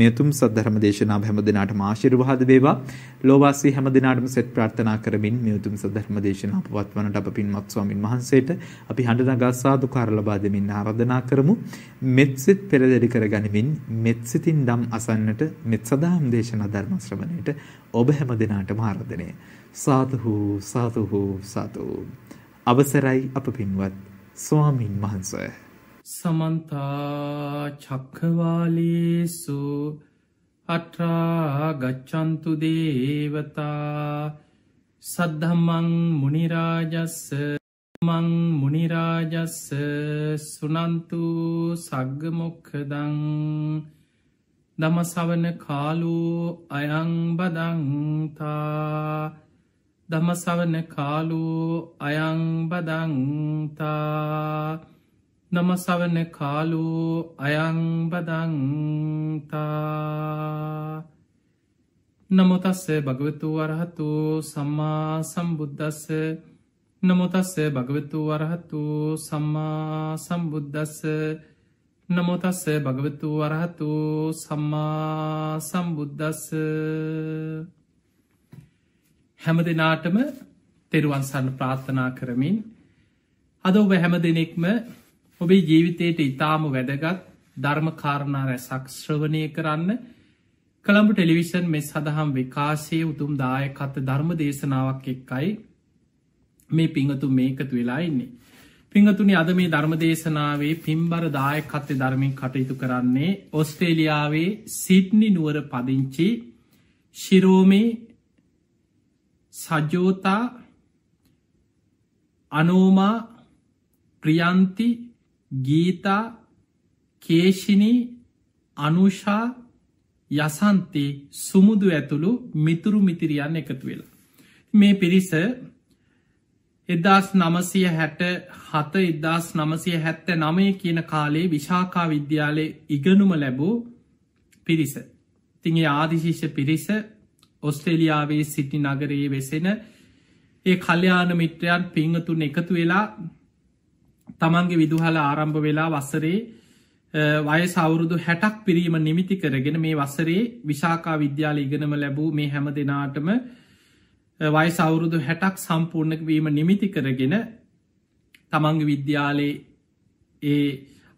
මේ උතුම් සද්ධර්ම දේශනාව හැම දිනාටම ආශිර්වාද වේවා. ලෝවාසී හැම දිනාටම සෙත් ප්‍රාර්ථනා කරමින් මේ උතුම් සද්ධර්ම දේශනාව පවත්වනට අප පින්වත් ස්වාමින් වහන්සේට අපි හඬ නගා සාදුකාර ලබා දෙමින් ආරාධනා කරමු. මෙත්සිත පෙරදරි කරගනිමින් මෙත්සිතින් ධම් අසන්නට මෙත් සදාම් දේශනා ධර්ම ශ්‍රවණයට ඔබ හැම දිනාටම ආරාධනය. සාතුහු සාතුහු සාතුහු අවසරයි අප පින්වත් ස්වාමින් වහන්සේ සමන්තා චක්කවාලේසු අට්‍රා ගච්චන්තු දේවතා සද්ධම්මං මුනිරාජස්ස මං මුනිරාජස්ස සුනන්තු සග්ගමොක්කදං දමසවන කාලු අයංබදංතා දමසවන කාලු අයංබදංතා නමසවන කාලු අයංබදන්තා නමුතස්ස භගවතු වරහතු සම්මා සම්බුද්ධස්ස නමුතස්ස භගවතු වරහතු සම්මා සම්බුද්ධස්ස නමුතස්ස භගවතු වරහතු සම්මා සම්බුද්ධස්ස හැම දෙනාටම තෙරුවන්සන්න ප්‍රාර්ථනා කරමින් අද ඔබ හැම දෙනෙක්ම ඔබේ ජීවිතයට ඉතාම වැදගත් ධර්මකාරණා රැසක්ශ්‍රවනය කරන්න කළඹ ටෙලිවිෂන් මෙ සඳහම් විකාශය උතුම් දායකත්ත ධර්ම දේශනාවක් එක්කයි මේ පිංහතු මේකතු වෙලා ඉන්නේ. පිංහතුනි අද මේ ධර්ම දේශනාවේ පින්බර දායකත්තේ ධර්මින් කටයුතු කරන්නේ ඔස්ට්‍රේලියාවේ සිට්නි නුවර පදිංචි ශිරෝමේ සජෝතා අනෝමා ප්‍රියන්ති ගීතා කේෂිනි අනුෂා යසන්තේ සුමුදු ඇතුළු මිතුරු මිතිරියන් එකතු වෙලා. මේ පිරිස එදදාස් නමසය හැට හත එදදාස් නමසය හැත්ත නමය කියන කාලේ විශාකා විද්‍යාලය ඉගනුම ලැබූ පිරිස. තිගේ ආදිශිෂ්‍ය පිරිස ඔස්ට්‍රේලියාවේ සිටි නගරයේ වෙසෙන ඒ කල්්‍යයාන මිත්‍රයන් පිංහතුන් එකතු වෙලා තමන්ගේ විදුහල ආරම්භ වෙලා වස්සරේ වය සෞරුදු හැටක් පිරීම නිමිති කරගෙන මේ වසරේ විශාකා විද්‍යාල ඉගෙනම ලැබූ මේ හැම දෙනාටම වය සෞරුදු හැටක් සම්පූර්ණක වීම නිමිති කරගෙන තමංග විද්‍යාලයේ ඒ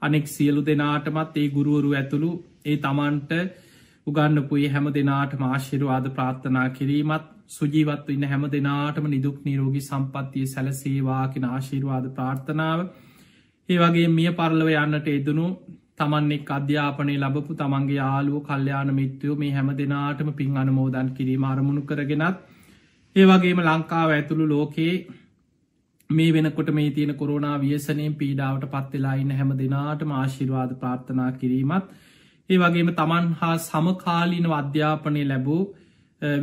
අනෙක් සියලු දෙනාටමත් ඒ ගුරුවරු ඇතුළු ඒ තමන්ට උගන්නපුයේ හැම දෙනාට මාශිරවාද ප්‍රාත්ථනා කිරීමත් සුජීවත්ව ඉන්න හැම දෙනාටම නිදුක් නිරෝගි සම්පත්තිය සැලසේවාකෙන ආශීර්වාද ප්‍රාර්ථනාව ඒ වගේ මිය පරලව යන්නට එදනු තමන්නෙක් අධ්‍යාපනය ලබපු තමන්ගේ යාලුව කල්්‍යයාන මිත්‍යයෝ මේ හැම දෙනාටම පින් අනමෝදන් කිරීම අරමුණු කරගෙනත් ඒ වගේම ලංකාව ඇතුළු ලෝකයේ මේ වෙනකොට මේ තියෙන කොරෝනා වියසනයෙන් පීඩාවට පත්වෙලා ඉන්න හැම දෙනාට ආශිර්වාද ප්‍රාර්ථනා කිරීමත් ඒ වගේම තමන් හා සමකාලීන අධ්‍යාපනය ලැබූ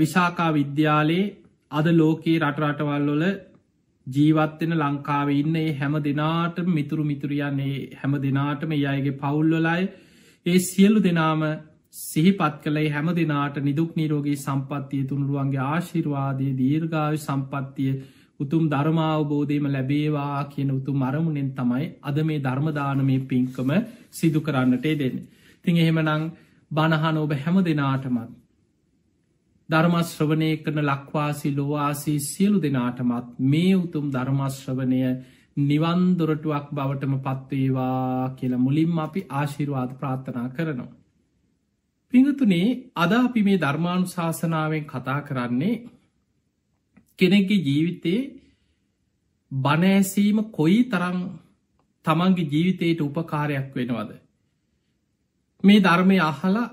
විශාකා විද්‍යාලයේ අද ලෝකයේ රටරටවල්ලොල ජීවත්වෙන ලංකාවේ ඉන්න ඒ හැම දෙනාට මිතුරු මිතුරියන්නේ හැම දෙනාටම යගේ පවුල්ලොලයි ඒ සියල්ලු දෙනාම සිහිපත් කළේ හැම දෙනාට නිදුක් නිරෝගී සම්පත්තිය තුනුරුවන්ගේ ආශිර්වාදය දීර්ඝාව සම්පත්තිය උතුම් ධර්මාවබෝධයම ලැබේවා කියන උතු මරමුණෙන් තමයි අද මේ ධර්මදානමය පින්කම සිදු කරන්නටේ දෙන්න. තින් එහෙමනං බණහන ඔබ හැම දෙනාටමත් ධර්මශ්‍රවනය කරන ලක්වාසි ලෝවාසී සියලු දෙනාටමත් මේ උතුම් ධර්මශ්‍රවනය නිවන්දොරටුවක් බවටම පත්වේවා කියලා මුලින්ම අපි ආශිරවාද ප්‍රාත්ථනා කරනවා. පිඟතුනේ අද අපි මේ ධර්මාණු ශාසනාවෙන් කතා කරන්නේ කෙනෙක්ගේ ජීවිතයේ බනෑසීම කොයි තරම් තමන්ගේ ජීවිතයට උපකාරයක් වෙනවද. මේ ධර්මය අහලා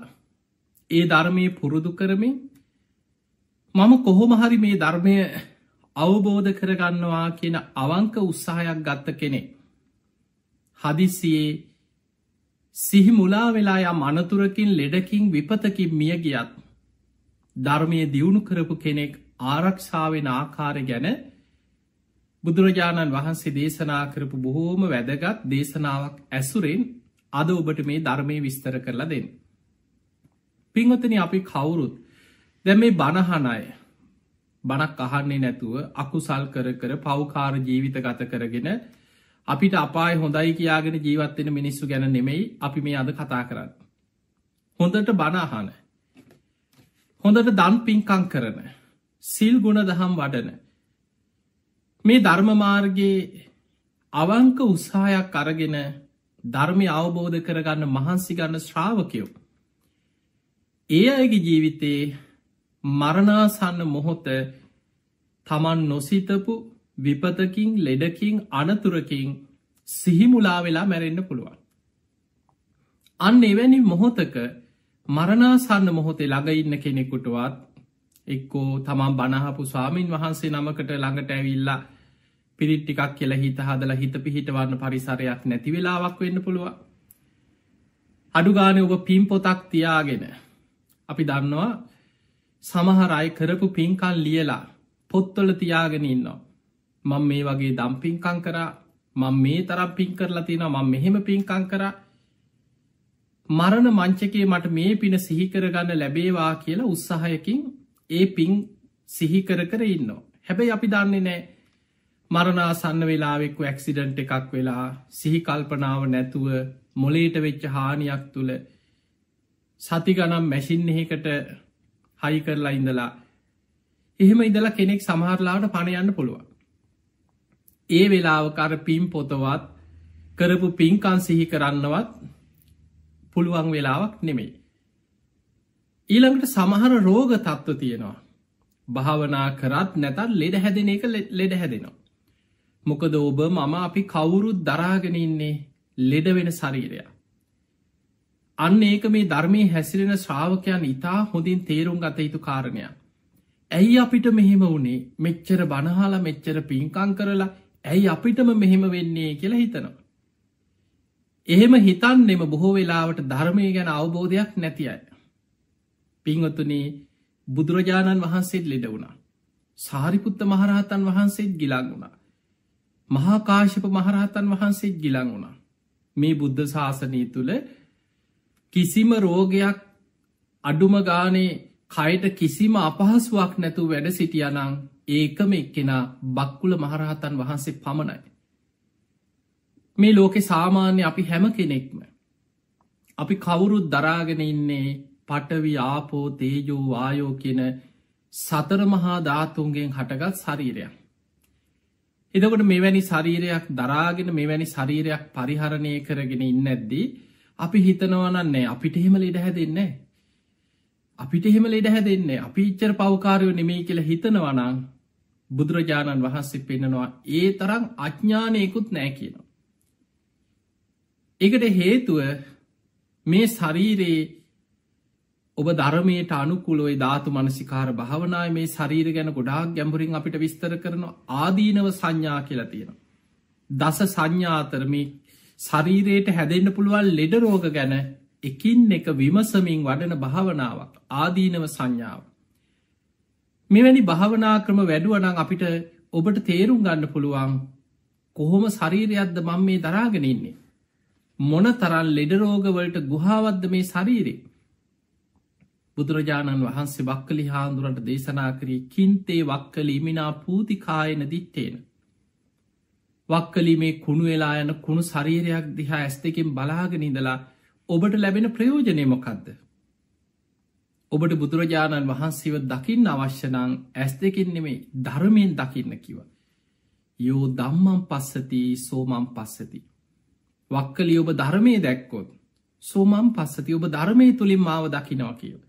ඒ ධර්මය පුරුදු කරමින් මම කොහොම හරි මේ ධර්මය අවබෝධ කරගන්නවා කියන අවංක උත්සාහයක් ගත්ත කෙනෙ. හදිසියේ සිහි මුලා වෙලා යම් අනතුරකින් ලෙඩකින් විපතකින් මිය ගියත් ධර්මය දියුණු කරපු කෙනෙක් ආරක්ෂාවෙන ආකාරය ගැන බුදුරජාණන් වහන්සේ දේශනා කරපු බොහෝම වැදගත් දේශනාවක් ඇසුරෙන් අද ඔබට මේ ධර්මය විස්තර කරලා දෙන්න. පින්වතන අපි කවුරුත් දැ මේ බණහනය බණක් අහන්නේ නැතුව අකුසල් කර කර පවකාර ජීවිත ගත කරගෙන අපිට අපායි හොඳයි කියයාගෙන ජීවත්වෙන මිනිස්සු ගැන නෙමෙයි අපි මේ අද කතා කරන්න. හොඳට බණහන හොඳට දන් පින්කං කරන සිල් ගුණ දහම් වඩන මේ ධර්මමාර්ගයේ අවංක උත්සාහයක් අරගෙන ධර්මය අවබෝධ කරගන්න මහන්සි ගන්න ශ්‍රාවකයෝ. ඒ අයගේ ජීවිතයේ මරණාසන්න මොහොත තමන් නොසිතපු විපතකින් ලෙඩකින් අනතුරකින් සිහිමුලා වෙලා මැරෙන්න්න පුළුවන්. අන්න එවැනි මොහොතක මරණාසන්න මොහොතේ ළඟ ඉන්න කෙනෙකුටුවත් එක්කෝ තමන් බණහපු ස්වාමීන් වහන්සේ නමකට ළඟට ඇවිල්ලා පිරිට්ටිකක් කියල හිත හදල හිත පිහිටවන්න පරිසරයක් නැති වෙලාවක් වෙන්න පුළුව. අඩුගානය ඔබ පිම් පොතක් තියාගෙන අපි දන්නවා සමහර අය කරපු පින්කල් ලියලා පොත්තොල තියාගෙන ඉන්නවා. මං මේ වගේ දම්පින්කං කරා මං මේ තරම් පින් කරලා තින මං මෙහෙම පින්කං කරා මරණ මංචකේ මට මේ පින සිහිකරගන්න ලැබේවා කියලා උත්සාහයකින් ඒ පින් සිහිකර කර ඉන්නවා. හැබැයි අපි දන්නේ නෑ මරණාසන්න වෙලාවෙක්ව ඇක්සිඩන්ට් එකක් වෙලා සිහිකල්පනාව නැතුව මොලේට වෙච්ච හානියක් තුළ සති ගනම් මැසින් එකට හයි කරලා ඉඳලා එහෙම ඉඳලා කෙනෙක් සමහරලාට පණයන්න පුළුවන් ඒ වෙලාවකර පිම් පොතවත් කරපු පින්කන් සිහි කරන්නවත් පුළුවන් වෙලාවක් නෙමෙයි. ඊළඟට සමහර රෝග තත්ත්ව තියෙනවා. භාවනා කරත් නැතත් ලෙඩ හැදෙන එක ලෙඩ හැදෙනවා. මොකද ඔබ මම අපි කවුරුත් දරාගෙන ඉන්නේ ලෙඩවෙන ශරීරයක්. අන්න ඒක මේ ධර්මය හැසිරෙන ශ්‍රාවකයන් ඉතා හොඳින් තේරුම් ගත යුතු කාරණයක්. ඇයි අපිට මෙහෙම වුණේ මෙච්චර බණහාලා මෙච්චර පින්කං කරලා ඇයි අපිටම මෙහෙම වෙන්නේ කියලා හිතනවා. එහෙම හිතන්නෙම බොහෝ වෙලාවට ධර්මය ගැන අවබෝධයක් නැති අය. පින්වතුනේ බුදුරජාණන් වහන්සේත් ලෙඩ වුණා. සාරිපුත්ත මහරහතන් වහන්සේත් ගිලං වුණා. මහාකාශප මහරහතන් වහන්සේත් ගිලං වුණා. මේ බුද්ධ ශාසනී තුළ කිසිම රෝගයක් අඩුම ගානේ කයට කිසිම අපහසුවක් නැතු වැඩ සිටියනං ඒකම එක්කෙනා බක්කුල මහරහතන් වහන්සේ පමණයි. මේ ලෝකෙ සාමාන්‍ය අපි හැම කෙනෙක්ම. අපි කවුරුත් දරාගෙන ඉන්නේ පටවි ආපෝ තේජෝ වායෝ කියන සතරමහා ධාතුන්ගෙන් හටගත් ශරීරයක්. එදකට මෙවැනි ශරීරයක් දරාගෙන මෙවැනි ශරීරයක් පරිහරණය කරගෙන ඉන්න ඇද්දී අපි හිතනවනන්නේ අපිට එහෙම ලෙඩ හැදෙන්නේ අපිට එහෙම ලෙඩ හැදෙන්නේ අපි ච්චර පවකාරයෝ නෙමේ කියලා හිතනවනං බුදුරජාණන් වහන්සේ පෙන්නනවා ඒ තරම් අඥ්ඥානයකුත් නෑ කියනවා. එකට හේතුව මේ ශරීරයේ ඔබ ධර්මයට අනුකුලොයි ධාතු මනසිකාර භාවනා මේ ශරීර ගැන ගොඩාක් ගැඹුරින් අපිට විස්තර කරන ආදීනව සංඥා කියලා තියෙන. දස සංඥාතර මේ ශරීරයට හැදෙන්න්න පුළුවන් ලෙඩ රෝග ගැන එකින් එක විමසමින් වඩන භාවනාවක් ආදීනව සංඥාව. මෙවැනි භාවනා ක්‍රම වැඩුවනං අපිට ඔබට තේරුම් ගන්න පුළුවන් කොහොම ශරීරයක්ද මං මේ දරාගෙන ඉන්නේ. මොන තරන් ලෙඩරෝගවලට ගුහාවද්ද මේ ශරීරෙ. බුදුරජාණන් වහන්සේ වක්කලි හාන්දුරට දේශනා කරී කින්තේ වක්කල ඉමිනා පූතිකායන දිත්තේන. වක්කලි මේ කුණු වෙලා යන කුණු ශරීරයක් දිහා ඇස් දෙකෙන් බලාගෙනඉඳලා ඔබට ලැබෙන ප්‍රයෝජනය මොකක්ද ඔබට බුදුරජාණන් වහන්සේව දකිින් අවශ්‍යනං ඇස් දෙකින් නෙමේ ධර්මයෙන් දකින්න කිව. යෝ දම්මම් පස්සති සෝමම් පස්සති. වක්කලි ඔබ ධර්මය දැක්කොත් සෝමම් පස්සති ඔබ ධර්මය තුළින් මාව දකිනවා කියව.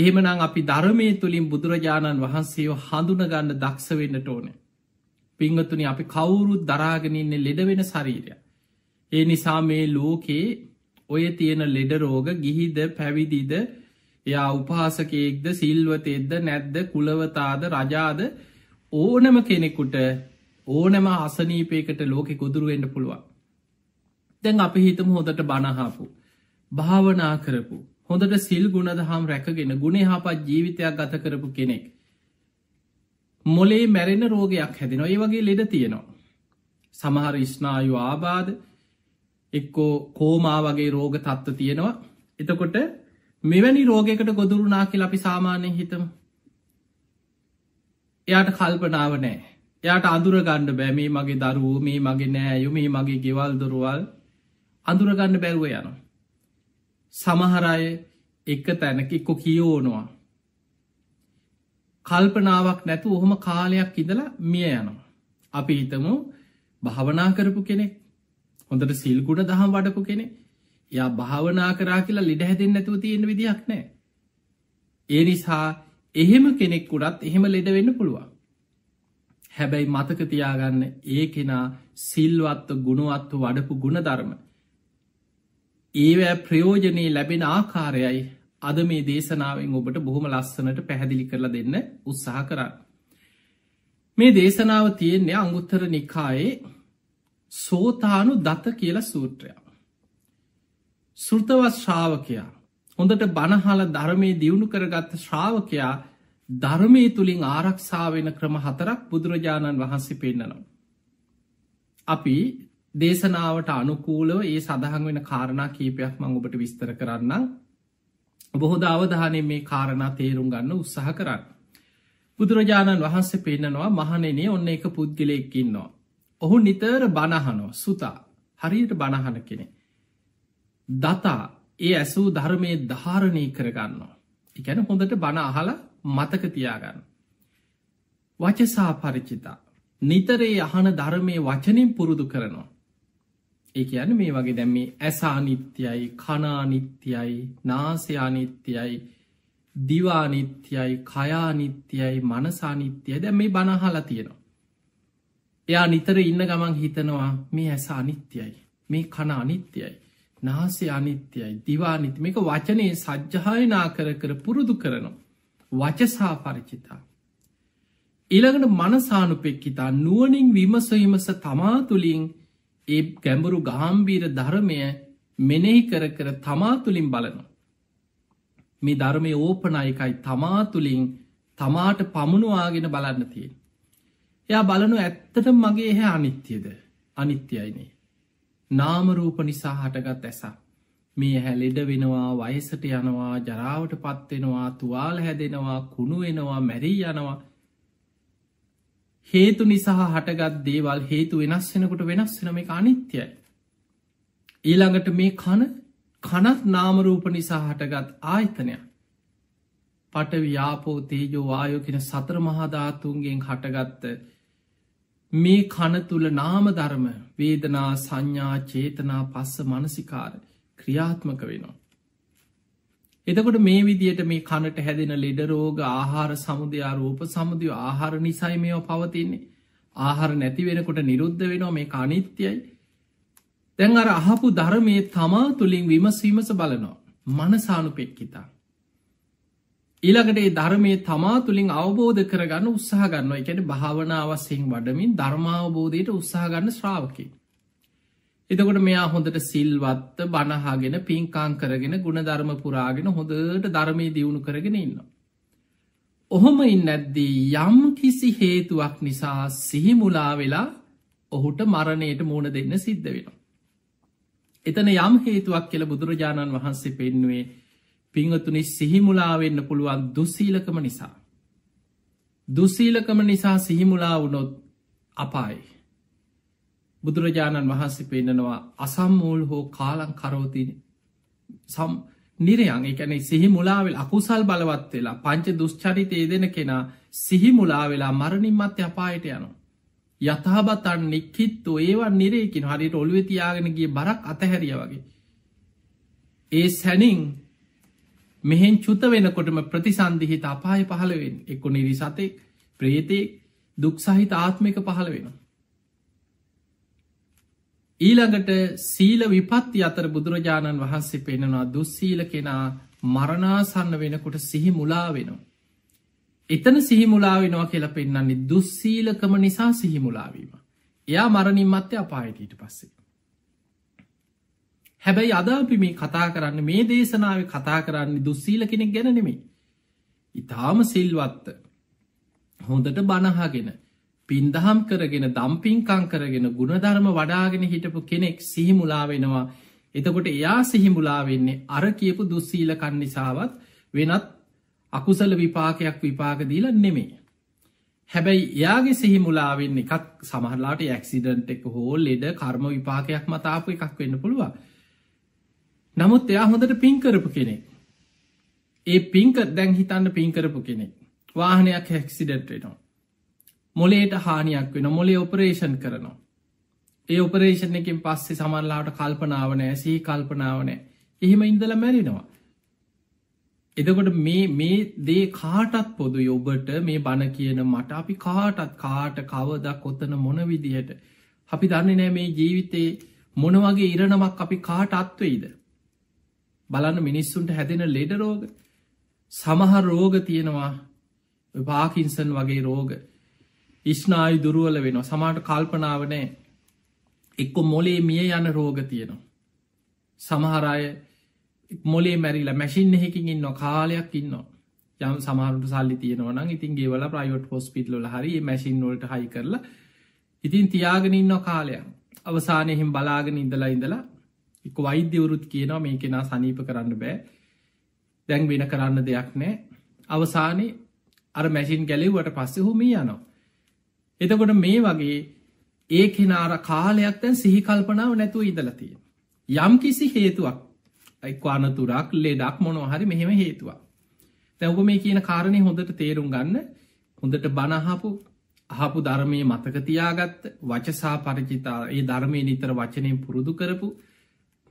එහෙමනං අපි ධර්මය තුළින් බුදුරජාණන් වහන්සේෝ හඳුනගන්න දක්ෂවෙන්නට ඕනේ. පිංගතුනි අපි කවුරුත් දරාගෙනඉන්න ලෙඩවෙන ශරීරය. ඒ නිසා මේ ලෝකයේ ඔය තියෙන ලෙඩරෝග ගිහිද පැවිදිද යා උපහාසකයෙක්ද සිල්වතෙද්ද නැද්ද කුලවතාද රජාද ඕනම කෙනෙකුට ඕනම අසනීපයකට ලෝකෙ ගොදුරුවෙන්ට පුළුවන්. දැන් අපි හිතම හොඳට බණහාපු. භාවනා කරපු. හොඳට සිල් ගුණදහම් රැකගෙන ගුණේ හපත් ජීවිතයක් ගත කරපු කෙනෙක්. මොලේ මැරෙන රෝගයක් හැදෙනවා ඒ වගේ ලෙඩ තියෙනවා. සමහර ස්නායු ආබාධ එක්කෝ කෝමා වගේ රෝග තත්ත්ව තියෙනවා එතකොට මෙවැනි රෝගයකට ගොදුරුනා කියල අපි සාමාන්‍ය හිතම එයාට කල්පනාව නෑ එයාට අඳුරගණ්ඩ බෑ මේ මගේ දරුවූ මේ මගේ නෑයු මේ මගේ ගෙවල් දොරුවල් අඳුරගන්න බැරුව යන සමහරය එක තැනක එක්කො කියෝනවා කල්පනාවක් නැතු ඔහොම කාලයක් ඉඳලා මිය යනවා. අපි හිතමු භාවනා කරපු කෙනෙක් හොඳට සිල්කුණ දහම් වඩපු කෙනෙ යා භාවනා කරා කියලා ලිඩ හැදෙන් නැතුව තියෙන විදික් නෑ. ඒ නිසා එහෙම කෙනෙක්කුඩත් එහෙම ලෙඩ වෙන්න පුළුවන්. හැබැයි මතක තියාගන්න ඒ කෙනා සිල්වත්ව ගුණුවත්ව වඩපු ගුණධර්ම. ඒවැ ප්‍රයෝජනී ලැබෙන ආකාරයයි අද මේ දේශනාවෙන් ඔබට බොහොම ලස්සනට පැහැදිලි කරලා දෙන්න උත්සාහ කරන්න. මේ දේශනාව තියෙන්නේ අංගුත්තර නිකායේ සෝතානු දත කියල සූත්‍රයා. සෘතවත් ශ්‍රාවකයා හොඳට බණහාල ධර්මය දියුණු කරගත්ත ශ්‍රාවකයා ධර්මය තුළින් ආරක්ෂාවෙන ක්‍රම හතරක් බුදුරජාණන් වහන්සේ පෙන්න්නනවා. අපි දේශනාවට අනුකූලව ඒ සඳහන් වෙන කාරණා කීපයක් මං ඔබට විස්තර කරන්න බොහොද අවධානය මේ කාරණා තේරුම් ගන්න උත්සාහ කරන්න. බුදුරජාණන් වහන්සේ පෙන්න්නනවා මහනෙනේ ඔන්න එක පුද්ගලයකින්නවා. ඔහු නිතර බණහනෝ සුතා හරියට බණහන කෙනෙ. දතා ඒ ඇසූ ධර්මය ධාරණය කරගන්නවා. එකැන හොඳට බණ අහල මතක තියාගන්න. වචසා පරිචිතා නිතරේ අහන ධර්මය වචනින් පුරුදු කරනවා. ඒ යන මේ වගේ දැම් මේ ඇසානිත්‍යයි කනානිත්‍යයි නාසයානිත්‍යයි දිවානිත්‍යයි කයානිත්‍යයි මනසානිත්‍යය දැ මේ බණහලා තියෙනවා. එයා නිතර ඉන්න ගමන් හිතනවා මේ ඇස අනිත්‍යයි මේ කන අනිත්‍යයි නාසේ අනිත්‍යයි දිවානිති මේක වචනය සජ්්‍යහයනා කර කර පුරුදු කරනවා. වචසා පරිචිතා. ඉළඟට මනසානුපෙක්කිතා නුවනින් විමසවිමස තමා තුළින් ඒ ගැඹුරු ගාම්බීර ධර්මය මෙනෙහි කර කර තමාතුලින් බලනවා. මේ ධර්මය ඕපනයිකයි තමාතුලින් තමාට පමුණවාගෙන බලන්න තියෙන්. එයා බලනු ඇත්තට මගේ එහැ අනිත්‍යද අනිත්‍යයිනේ. නාමරූප නිසා හටගත් ඇසක්. මේ හැලෙඩ වෙනවා වයසට යනවා ජරාවට පත්වෙනවා තුවාල හැදෙනවා කුණු වෙනවා මැරී යනවා හේතු නිසා හටගත් දේවල් හේතු වෙනස් වෙනකොට වෙනස් වෙන මේ අනිත්‍යයි. ඊළඟට මේ කන කනත් නාමරූප නිසා හටගත් ආයතනයක්. පටවි්‍යාපෝ තේජෝ වායෝකෙන සතර මහාධාතුන්ගෙන් හටගත්ත මේ කන තුළ නාමධර්ම වේදනා සංඥා චේතනා පස්ස මනසිකාර ක්‍රියාත්මක වෙනවා. එතකොට මේ විදියට මේ කණට හැදෙන ලෙඩරෝග ආහාර සමුදයාරූප සමුදය ආහාර නිසයි මේෝ පවතින්නේ ආහාර නැතිවෙනකොට නිරුද්ධ වෙනවා මේ අනිත්‍යයි තැන් අර අහපු ධර්මය තමා තුළින් විමසීමස බලනවා මනසානුපෙක්කිතා ඊළඟට ඒ ධර්මය තමා තුළින් අවබෝධ කරගන්න උත්සාහ ගන්නවා එකැන භාවනාවස්සයෙන් වඩමින් ධර්මාවබෝධයට උත්සාහගන්න ශ්‍රාවකින් එතකොට මෙයා හොඳට සිල්වත්ත බණහාගෙන පින්කාං කරගෙන ගුණධර්ම පුරාගෙන හොඳට ධර්මය දියුණු කරගෙන ඉන්න. ඔහොම ඉන්න ඇද්දී යම් කිසි හේතුවක් නිසා සිහිමුලා වෙලා ඔහුට මරණයට මූුණ දෙන්න සිද්ධ වෙන. එතන යම් හේතුවක් කියල බුදුරජාණන් වහන්සේ පෙන්නුවේ පිංහතුනි සිහිමුලාවෙන්න පුළුවන් දුසීලකම නිසා. දුසීලකම නිසා සිහිමුලා වුණොත් අපායි. බුදුරජාණන් වහන්සේ පෙන්නනවා අසම්මූල් හෝ කාලං කරෝතින සම් නිරයන් එකැනෙ සිහි මුලාවෙල් අකුසල් බලවත් වෙලා පංච දුෂ්චරිතය දෙන කෙනා සිහි මුලා වෙලා මරණින් මත්‍ය අපායට යනවා. යථහබතන් නික්කිත්තු ඒවන් නිරේකින් හරියට ඔළුවෙතියාගෙනගේ බරක් අතහැරිය වගේ. ඒ සැනින් මෙහෙන් චුත වෙනකොටම ප්‍රතිසන්දිහිත අපාය පහළවෙන් එක්කො නිරිසතෙක් ප්‍රේතෙක් දුක්සහිත ආත්මික පහළ වෙනවා. ඊළඟට සීල විපත්ති අතර බුදුරජාණන් වහන්සේ පෙන්නවා දුස්සීල කෙනා මරණාසන්න වෙනකොට සිහි මුලා වෙනවා. එතන සිහිමුලා වෙනවා කියලා පෙන්න්නන්නේ දුස්සීලකම නිසා සිහිමුලාවීම. එයා මරණින් මත්‍ය අපායටට පස්සේ. හැබැයි අදාපි මේ කතා කරන්න මේ දේශනාව කතා කරන්නේ දුස්සීල කෙනෙක් ගැනනෙමේ. ඉතාම සිල්වත්ත හොඳට බණහාගෙන පින්දහම් කරගෙන දම්පින්කං කරගෙන ගුණධර්ම වඩාගෙන හිටපු කෙනෙක් සිහිමුලා වෙනවා එතකොට එයා සිහිමුලා වෙන්නේ අර කියපු දුස්සීල කන් නිසාවත් වෙනත් අකුසල විපාකයක් විපාකදීල නෙමේ. හැබැයි එයාගේ සිහිමුලාවෙන්න එකක් සමහරලාට ඇක්සිඩන්ට් එක හෝ ලෙඩ කර්ම විපාකයක් මතාපු එකක් වෙන්න පුළුවන්. නමුත් එයා හොඳට පින්කරපු කෙනෙක්. ඒ පින්ක දැන් හිතන්න පින්කරපු කෙනෙක් වාහනයක් හැක්සිඩට් වෙනවා. මොලේට හානියක් වෙන මොලේ ඔපරේෂන් කරනවා. ඒ ඔපරේෂණ එකින් පස්සේ සමල්ලාට කල්පනාවනෑ සී කල්පනාවනෑ එහෙම ඉඳල මැරිනවා. එදකොට මේ මේ දේ කාටත් පොදු යොබට මේ බණ කියන මට අපි කාටත් කාට කවද කොතන මොන විදිහට අපි දන්නේ නෑ මේ ජීවිතේ මොන වගේ ඉරණමක් අපි කාට අත්වයිද බලන්න මිනිස්සුන්ට හැදෙන ලෙඩ රෝග සමහර රෝග තියෙනවා පාකින්සන් වගේ රෝග ඉස්්නායි දුරුවල වෙන සමාට කල්පනාවනෑ එක්කො මොලේ මිය යන රෝග තියෙනවා. සමහරය මොලේ මැරිලා මැසින් එහෙකින් ඉන්න කාලයක් ඉන්න යම් සමාරට සල්ලි තියනවන ඉතින් ගේවල ප්‍රයිෝට් පොස්පිටල හරි මැසින් නොලට හයි කරලා ඉතින් තියාගෙන ඉන්න කාලයක් අවසානයහෙම බලාගෙන ඉඳලා ඉඳලා එක වෛද්‍යවරුත් කියනවා මේ කෙනා සනීප කරන්න බෑ දැන් වෙන කරන්න දෙයක් නෑ අවසානයේ අර මැසින් ගැලෙව්වට පස්සෙ හොමී යනවා එතකොට මේ වගේ ඒ කෙනාර කාලයක් තැන් සිහිකල්පනාව නැතුව ඉදලතිය. යම් කිසි හේතුවක් අයික්වානතුරක් ලෙඩක් මොනෝ හරි මෙහෙම හේතුවක්. තැවක මේ කියන කාරණය හොඳට තේරුම් ගන්න හොඳට බණහපු අහපු ධර්මය මතකතියාගත්ත වචසා පරචිතා ඒ ධර්මය නිතර වචනයෙන් පුරුදු කරපු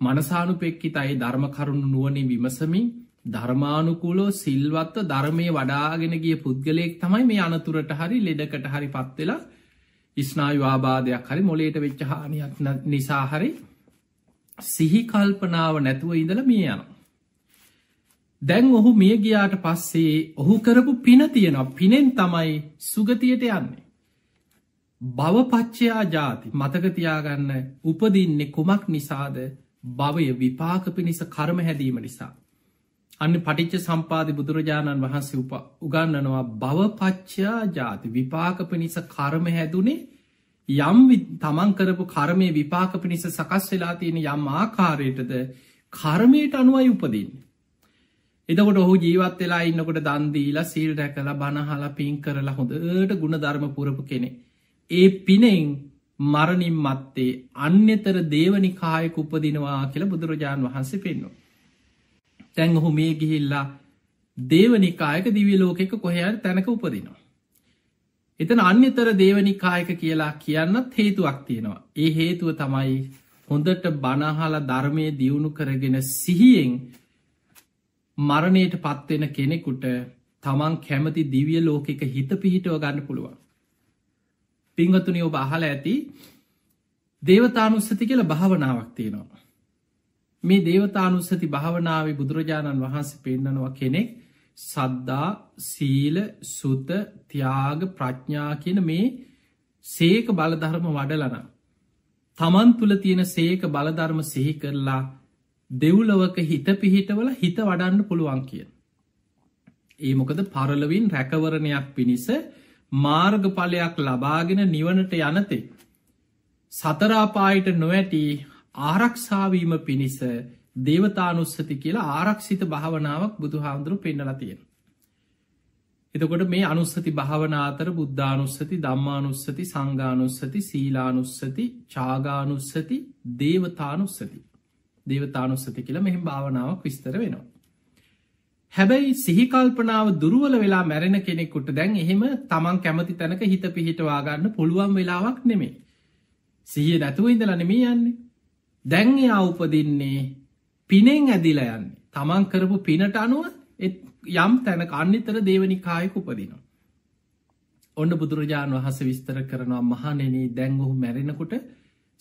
මනසානු පෙක්කිතා ඒ ධර්ම කරුණු නුවනේ විමසමින් ධර්මානුකූලෝ සිල්වත්ව ධර්මය වඩාගෙන ගිය පුද්ගලයෙක් තමයි මේ අනතුරට හරි ලෙඩකට හරි පත්වෙලා ඉස්නායවාබාධයක් හරි මොලේට වෙච්ච හානියක් නිසා හරි සිහිකල්පනාව නැතුව ඉඳල මේ යන. දැන් ඔහු මිය ගියාට පස්සේ ඔහු කරපු පින තියෙන පිනෙන් තමයි සුගතියට යන්නේ. භවපච්චයා ජාති මතකතියාගන්න උපදින්නේ කුමක් නිසාද භවය විපාක පිණිස කරම හැදීම නිසා. අන්න පටිච්ච සම්පාධි බුදුරජාණන් වහන්සේ උප උගන්නනවා භවපච්චා ජාති විපාක පිණිස කරම හැදුනේ යම් තමන් කරපු කරමය විපාක පිණිස සකස් වෙලා තියෙන යම් ආකාරයටද කර්මයට අනුවයි උපදින්න. එදකොට ඔහු ජීවත් වෙලා ඉන්නකොට දන්දීලා සීල් රැකල බණහලා පින් කරලා හොඳට ගුණ ධර්ම පුරපු කෙනෙ. ඒ පිනෙෙන් මරණින් මත්තේ අන්‍යතර දේවනිකායක උපදිනවා කියල බුදුරජාණන් වහන්සේ පෙන්නවා. තැන් ඔහු මේ ගිහිල්ලා දේවනිකායක දිවිලෝකෙක කොහයාට තැනක උපදිනවා. එතන අන්‍යතර දේවනිකායක කියලා කියන්නත් හේතුවක් තියෙනවා. ඒ හේතුව තමයි හොඳට බනහල ධර්මය දියුණු කරගෙන සිහියෙන් මරණයට පත්වෙන කෙනෙකුට තමන් කැමති දිවිය ලෝකෙක හිත පිහිටව ගන්න පුළුවන්. පිංගතුනි ඔබ අහල ඇති දේවතානුස්සති කියල භාවනාවක් තියෙනවා. මේ දේවතානුස්සති භාවනාව බුදුරජාණන් වහන්සේ පෙන්න්නනවා කෙනෙක් සද්දා සීල සුත තියාග ප්‍රඥා කියන මේ සේක බලධර්ම වඩලන. තමන් තුළ තියෙන සේක බලධර්ම සිහි කරලා දෙව්ලවක හිත පිහිටවල හිත වඩන්න පුළුවන් කියෙන්. ඒ මොකද පරලවින් රැකවරණයක් පිණිස මාර්ගඵලයක් ලබාගෙන නිවනට යනතේ. සතරාපායට නොවැටී ආරක්ෂාවීම පිණිස දේවතානුස්සති කියලා ආරක්ෂිත භාවනාවක් බුදු හාමුදුරු පෙන්නලා තියෙන. එතකොට මේ අනුස්සති භාවනාතර බුද්ධානුස්සති ධම්මානුස්සති සංගානුස්සති සීලානුස්සති චාගානුස්සති දේවතානුස්සති දේවතානුස්සති කියලා මෙහි භාවනාවක් විස්තර වෙනවා. හැබැයි සිහිකල්පනාව දුරුවල වෙලා මැරෙන කෙනෙකුට දැන් එහෙම තමන් කැමති තැනක හිත පිහිටවාගන්න පුළුවන් වෙලාවක් නෙමේ. සිහිය නැතුව ඉඳලනමී යන්නේ. දැන් එයා උපදින්නේ පිනෙන් ඇදිලා යන්නේ. තමන් කරපු පිනට අනුව යම් තැන කන්නිතර දේවනිකායක උපදිනවා. ඔන්න බුදුරජාණන් වහස විස්තර කරනවා මහනෙනී දැන් ඔහු මැරෙනකුට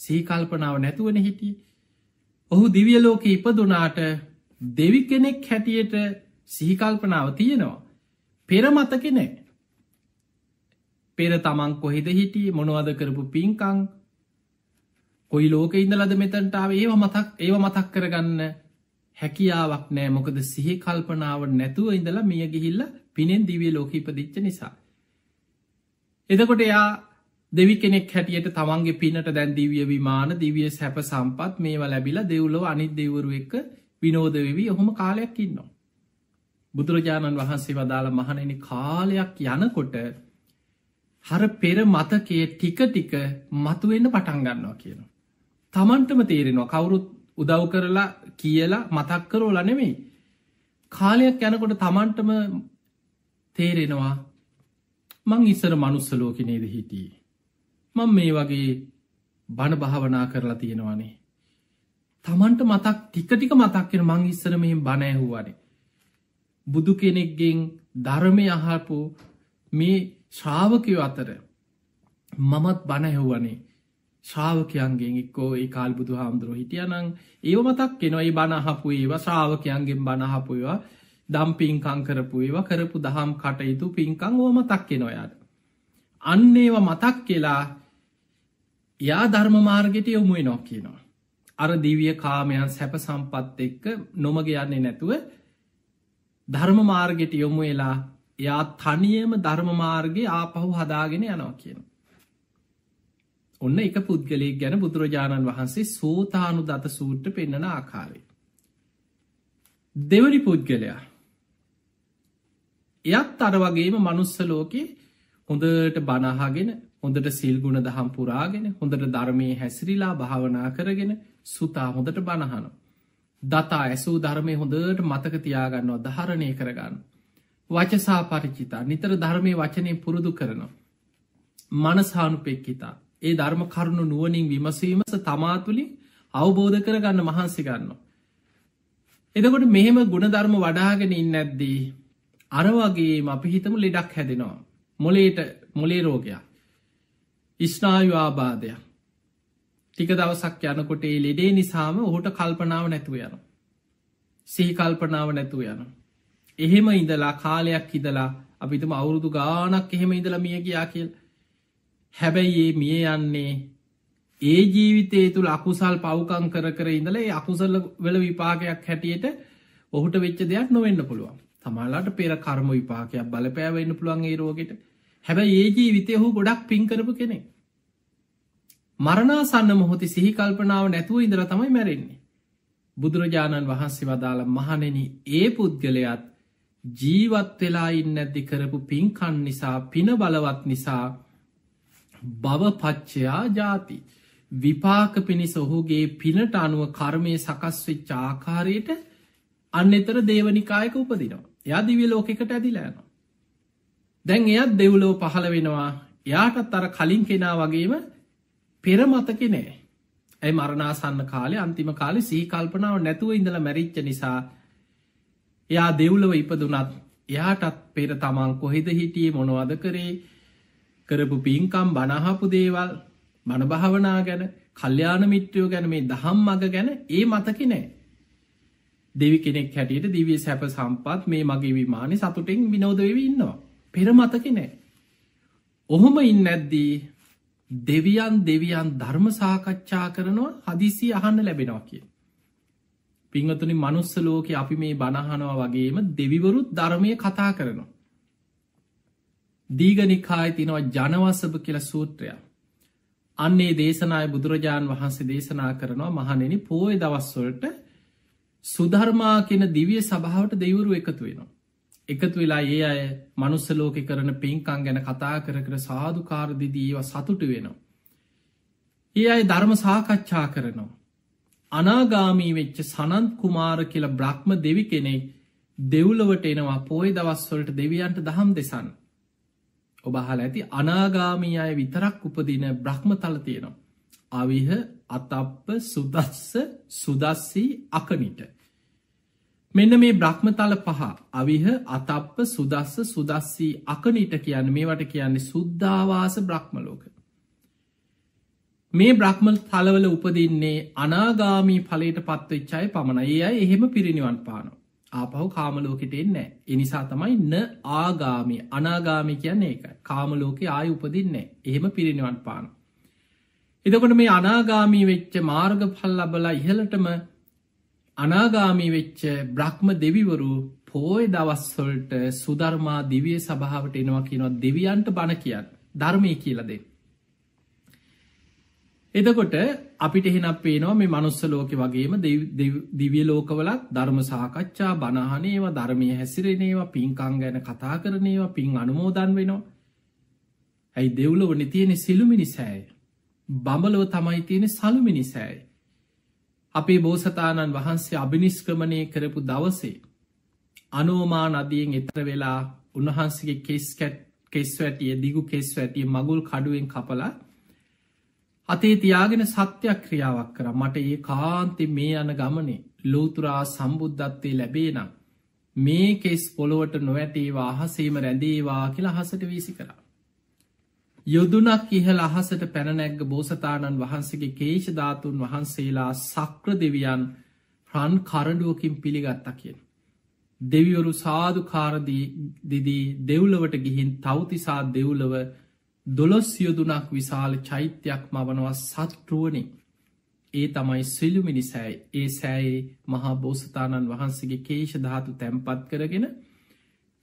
සීකල්පනාව නැතුවන හිටිය. ඔහු දිවියලෝක ඉපදුනාට දෙවි කෙනෙක් හැටියට සිහිකල්පනාව තියෙනවා. පෙර මතකෙනෑ. පෙර තමන් කොහෙද හිටිය මොනවද කරපු පින්කං කොයි ලෝක ඉඳලද මෙතැන්ටාව ඒව මතක් ඒව මතක් කරගන්න හැකියාවක් නෑ මොකද සිහි කල්පනාව නැතුව ඉඳලා මිය ගිහිල්ල පිනෙන් දිවිය ලෝක ඉපදිච්ච නිසා. එදකොට එයා දෙවි කෙනෙක් හැටියට තමන්ගේ පිනට දැන් දිවිය විමාන දිවිය සැප සම්පත් මේවා ලැබිලා දෙව්ලෝ අනිත් දෙවරු එක විනෝදවෙවී ඔහොම කාලයක් ඉන්නවා. බුදුරජාණන් වහන්සේ වදාළ මහණෙන කාලයක් යනකොට හර පෙර මතකයේ ටික ටික මතුවෙන්න පටන් ගන්නවා කියනවා. තමන්ටම තේරෙනවා කවුරුත් උදව් කරලා කියලා මතක් කරෝලා නෙමෙයි කාලයක් යනකොට තමන්ටම තේරෙනවා මං ඉස්සර මනුස්සලෝකනේද හිටියේ මං මේ වගේ බණ භාවනා කරලා තියෙනවානේ තමන්ට මතක් ටිකටික මතක්කෙන මං ඉස්සර මෙහි බණෑහුවනේ බුදු කෙනෙක්ගෙන් ධර්මය අහපු මේ ශ්‍රාවකයෝ අතර මමත් බණැහුවනේ ශාවකයන්ගෙන් එක්කෝ ඒ කාල් බුදු හාමුදුරුව හිටියනං ඒව මතක් එෙනවා ඒ බණහපු ඒවා ශාවකයන්ගෙන් බණහපුවා දම් පින්කං කරපු ඒවා කරපු දහම් කටයුතු පින්කං ඕ මතක් එෙනොයාට. අන්න ඒව මතක් කියලා යා ධර්මමාර්ගෙට යොමුයි නොක් කියනවා. අර දිවිය කාමයන් සැප සම්පත් එක්ක නොමග යන්නේ නැතුව ධර්මමාර්ගෙට යොමු වෙලා එයා තනියම ධර්මමාර්ගය ආපහු හදාගෙන යනවා කියනවා. ඔන්න එක පුද්ගලයක් ගැන බුදුරජාණන් වහන්සේ සෝතානු දත සූට්ට පෙන්නන ආකාරය. දෙවනි පුද්ගලයා එයත් අර වගේම මනුස්සලෝකේ හොඳට බනහාගෙන හොඳට සිල්ගුණ දහම් පුරාගෙන හොඳට ධර්මය හැසිරිලා භාවනා කරගෙන සුතා හොඳට බණහන. දතා ඇසූ ධර්මය හොඳට මතක තියාගන්නවා ධාරණය කරගන්න. වචසා පරිචිතා නිතර ධර්මය වචනය පුරුදු කරනවා. මනසානුපෙක්කිතා ඒ ධර්ම කරුණු නුවනින් විමසීමස තමාතුලින් අවබෝධ කරගන්න මහන්සි ගන්නවා. එදකොට මෙහෙම ගුණධර්ම වඩාගෙන ඉන්න ඇද්දී. අරවගේම අපි හිතම ලෙඩක් හැදෙනවා. මොලේට මොලේ රෝගයක්. ඉස්්නායු ආබාධයක්. ටික දවසක් යනකොට ඒ ලෙඩේ නිසාම ඔහුට කල්පනාව නැතුව යන. සිහිකල්පනාව නැතුව යන. එහෙම ඉඳලා කාලයක් හිදලා අපිතම අවුරුදු ගානක් එහෙම ඉඳලා මිය ගියා කියලා හැබැයි ඒ මිය යන්නේ ඒ ජීවිතය තුළ අකුසල් පවකං කර කර ඉඳල ඒ අකුසල්ල වල විපාකයක් හැටියට ඔහුට වෙච්ච දෙයක් නොවෙන්න පුළුවන් තමාලාට පෙර කර්ම විපාකයක් බලපෑවෙන්න පුළුවන් ඒ රෝගෙට හැබැයි ඒ ජීවිතය හු ගොඩක් පින් කරපු කෙනෙ මරණාසන්න මොහොති සිහිකල්පනාව නැතුව ඉඳර තමයි මැරෙන්නේ බුදුරජාණන් වහන්සේ වදාළ මහනෙන ඒ පුද්ගලයත් ජීවත් වෙලා ඉන්න ඇද්දි කරපු පින්කන් නිසා පින බලවත් නිසා භවපච්චයා ජාති. විපාක පිණිස ඔහුගේ පිනට අනුව කර්මය සකස්වෙච් ආකාරයට අන්න එතර දේවනිකායක උපදිනවා. එයා දිවිය ලෝකෙකට ඇදිලෑනවා. දැන් එයත් දෙව්ලෝ පහළ වෙනවා යාටත් අර කලින් කෙනා වගේම පෙරමතක නෑ. ඇයි මරණාසන්න කාලේ අන්තිම කාලෙ සීකල්පනාව නැතුව ඉඳල මැරිච්ච නිසා එයා දෙව්ලව ඉපදුනත් එයාටත් පෙර තමන් කොහෙද හිටියේ මොනවද කරේ කරපු පින්කම් බනහපු දේවල් මනභාවනා ගැන කල්්‍යයාන මිත්‍රයෝ ගැන මේ දහම් මග ගැන ඒ මතකි නෑ. දෙවි කෙනෙක් හැටියට දිවිය සැප සම්පත් මේ මගේ විමානය සතුටෙන් විනෝදව ඉන්නවා. පෙර මතකි නෑ. ඔහොම ඉන්න ඇද්දී දෙවියන් දෙවියන් ධර්ම සාකච්ඡා කරනවා හදිසි අහන්න ලැබෙනවා කිය. පිංහතුනි මනුස්ස ලෝක අපි මේ බණහනවා වගේම දෙවිවරුත් ධර්මය කතා කරනවා. දීගනිකාය තිනවා ජනවසභ කියල සූත්‍රය අන්නේ දේශනාය බුදුරජාණන් වහන්සේ දේශනා කරනවා මහනෙනි පෝය දවස්වලට සුධර්මා කියෙන දිවිය සභාවට දෙවුරු එකතු වෙනවා. එකතු වෙලා ඒ අය මනුස්සලෝක කරන පින්කං ගැන කතා කර කර සාධකාරදිදීව සතුට වෙනවා. ඒ අයි ධර්ම සාකච්ඡා කරනවා. අනාගාමී වෙච්ච සනන්ත් කුමාර කියලා බ්‍රහ්ම දෙවි කෙනෙක් දෙව්ලවට එනවා පෝය දවස්වලට දෙවියන්ට දහම් දෙසන්න. ඔබහල ඇති අනාගාමී අය විතරක් උපදින බ්‍රහ්මතල තියෙනවා. අවිහ අතප්ප සුදස්ස සුදස්සී අකනිට. මෙන්න මේ බ්‍රහ්මතල පහ අවිහ අතප්ප සුදස්ස සුදස්සී අකනිට කියන්න මේවට කියන්නේ සුද්ධවාස බ්‍රහ්මලෝක. මේ බ්‍රහ්මල් තලවල උපදින්නේ අනාගාමී පලට පත්ව ච්චාය පමණ ඒ අයි එහෙම පිරිනිවන් පානවා. ආපහු කාමලෝකෙට එන්න එනිසා තමයි න ආගාමි අනාගාමි කියන්නේ එක කාමලෝකෙ ආය උපදින්න එහෙම පිරිනිවන් පාන. එදකොට මේ අනාගාමී වෙච්ච මාර්ග පල් ලබලා ඉහලටම අනාගාමී වෙච්ච බ්‍රහ්ම දෙවිවරු පෝය දවස්වලට සුධර්මා දිවිය සභාවට එනවා කියනවා දෙවියන්ට බණ කියන්න ධර්මය කියලදේ. එදකොට අපිට එහෙනක් පේනවා මේ මනුස්ස ලෝක වගේම දිවිය ලෝකවලත් ධර්ම සාකච්ඡා බණහනේවා ධර්මය හැසිරෙනේවා පින්කං ගැන කතා කරනේවා පින් අනුමෝදන් වෙනවා. ඇයි දෙව්ලව නිතියෙන සිළුමිනිසෑය. බඹලෝ තමයි තියෙන සළුමිනිසෑයි. අපේ බෝසතාණන් වහන්සේ අභිනිස්ක්‍රමණය කරපු දවසේ. අනෝමා නදියෙන් එතර වෙලා උන්වහන්සගේ කෙස් කැට් කෙස් වැටිය දිගු කෙස් වැටිය මගුල් කඩුවෙන් කපලා අතේ තියාගෙන සත්‍යයක් ක්‍රියාවක් කර මට ඒ කාන්ති මේ යන ගමනේ ලෝතුරා සම්බුද්ධත්වය ලැබේනම් මේ කෙස් පොළොවට නොවැටේවා අහසේම රැඳේවා කියලා හසට වීසි කරා. යොදුනක් ඉහල අහසට පැනැග්ග බෝසතාණන් වහන්සගේ කේෂධාතුන් වහන්සේලා සක්‍ර දෙවියන් රන් කරඩුවකින් පිළිගත්තා කියෙන්. දෙවිවරු සාධකාරදී දෙදී දෙව්ලවට ගිහින් තවතිසා දෙව්ලව දොළොස් යොදුනක් විශාල චෛත්‍යයක් මවනවා සත්ටුවනේ ඒ තමයි සිල්ලුමිනි සෑයි ඒ සෑයේ මහා බෝසතාණන් වහන්සේගේ කේෂ ධාතු තැන්පත් කරගෙන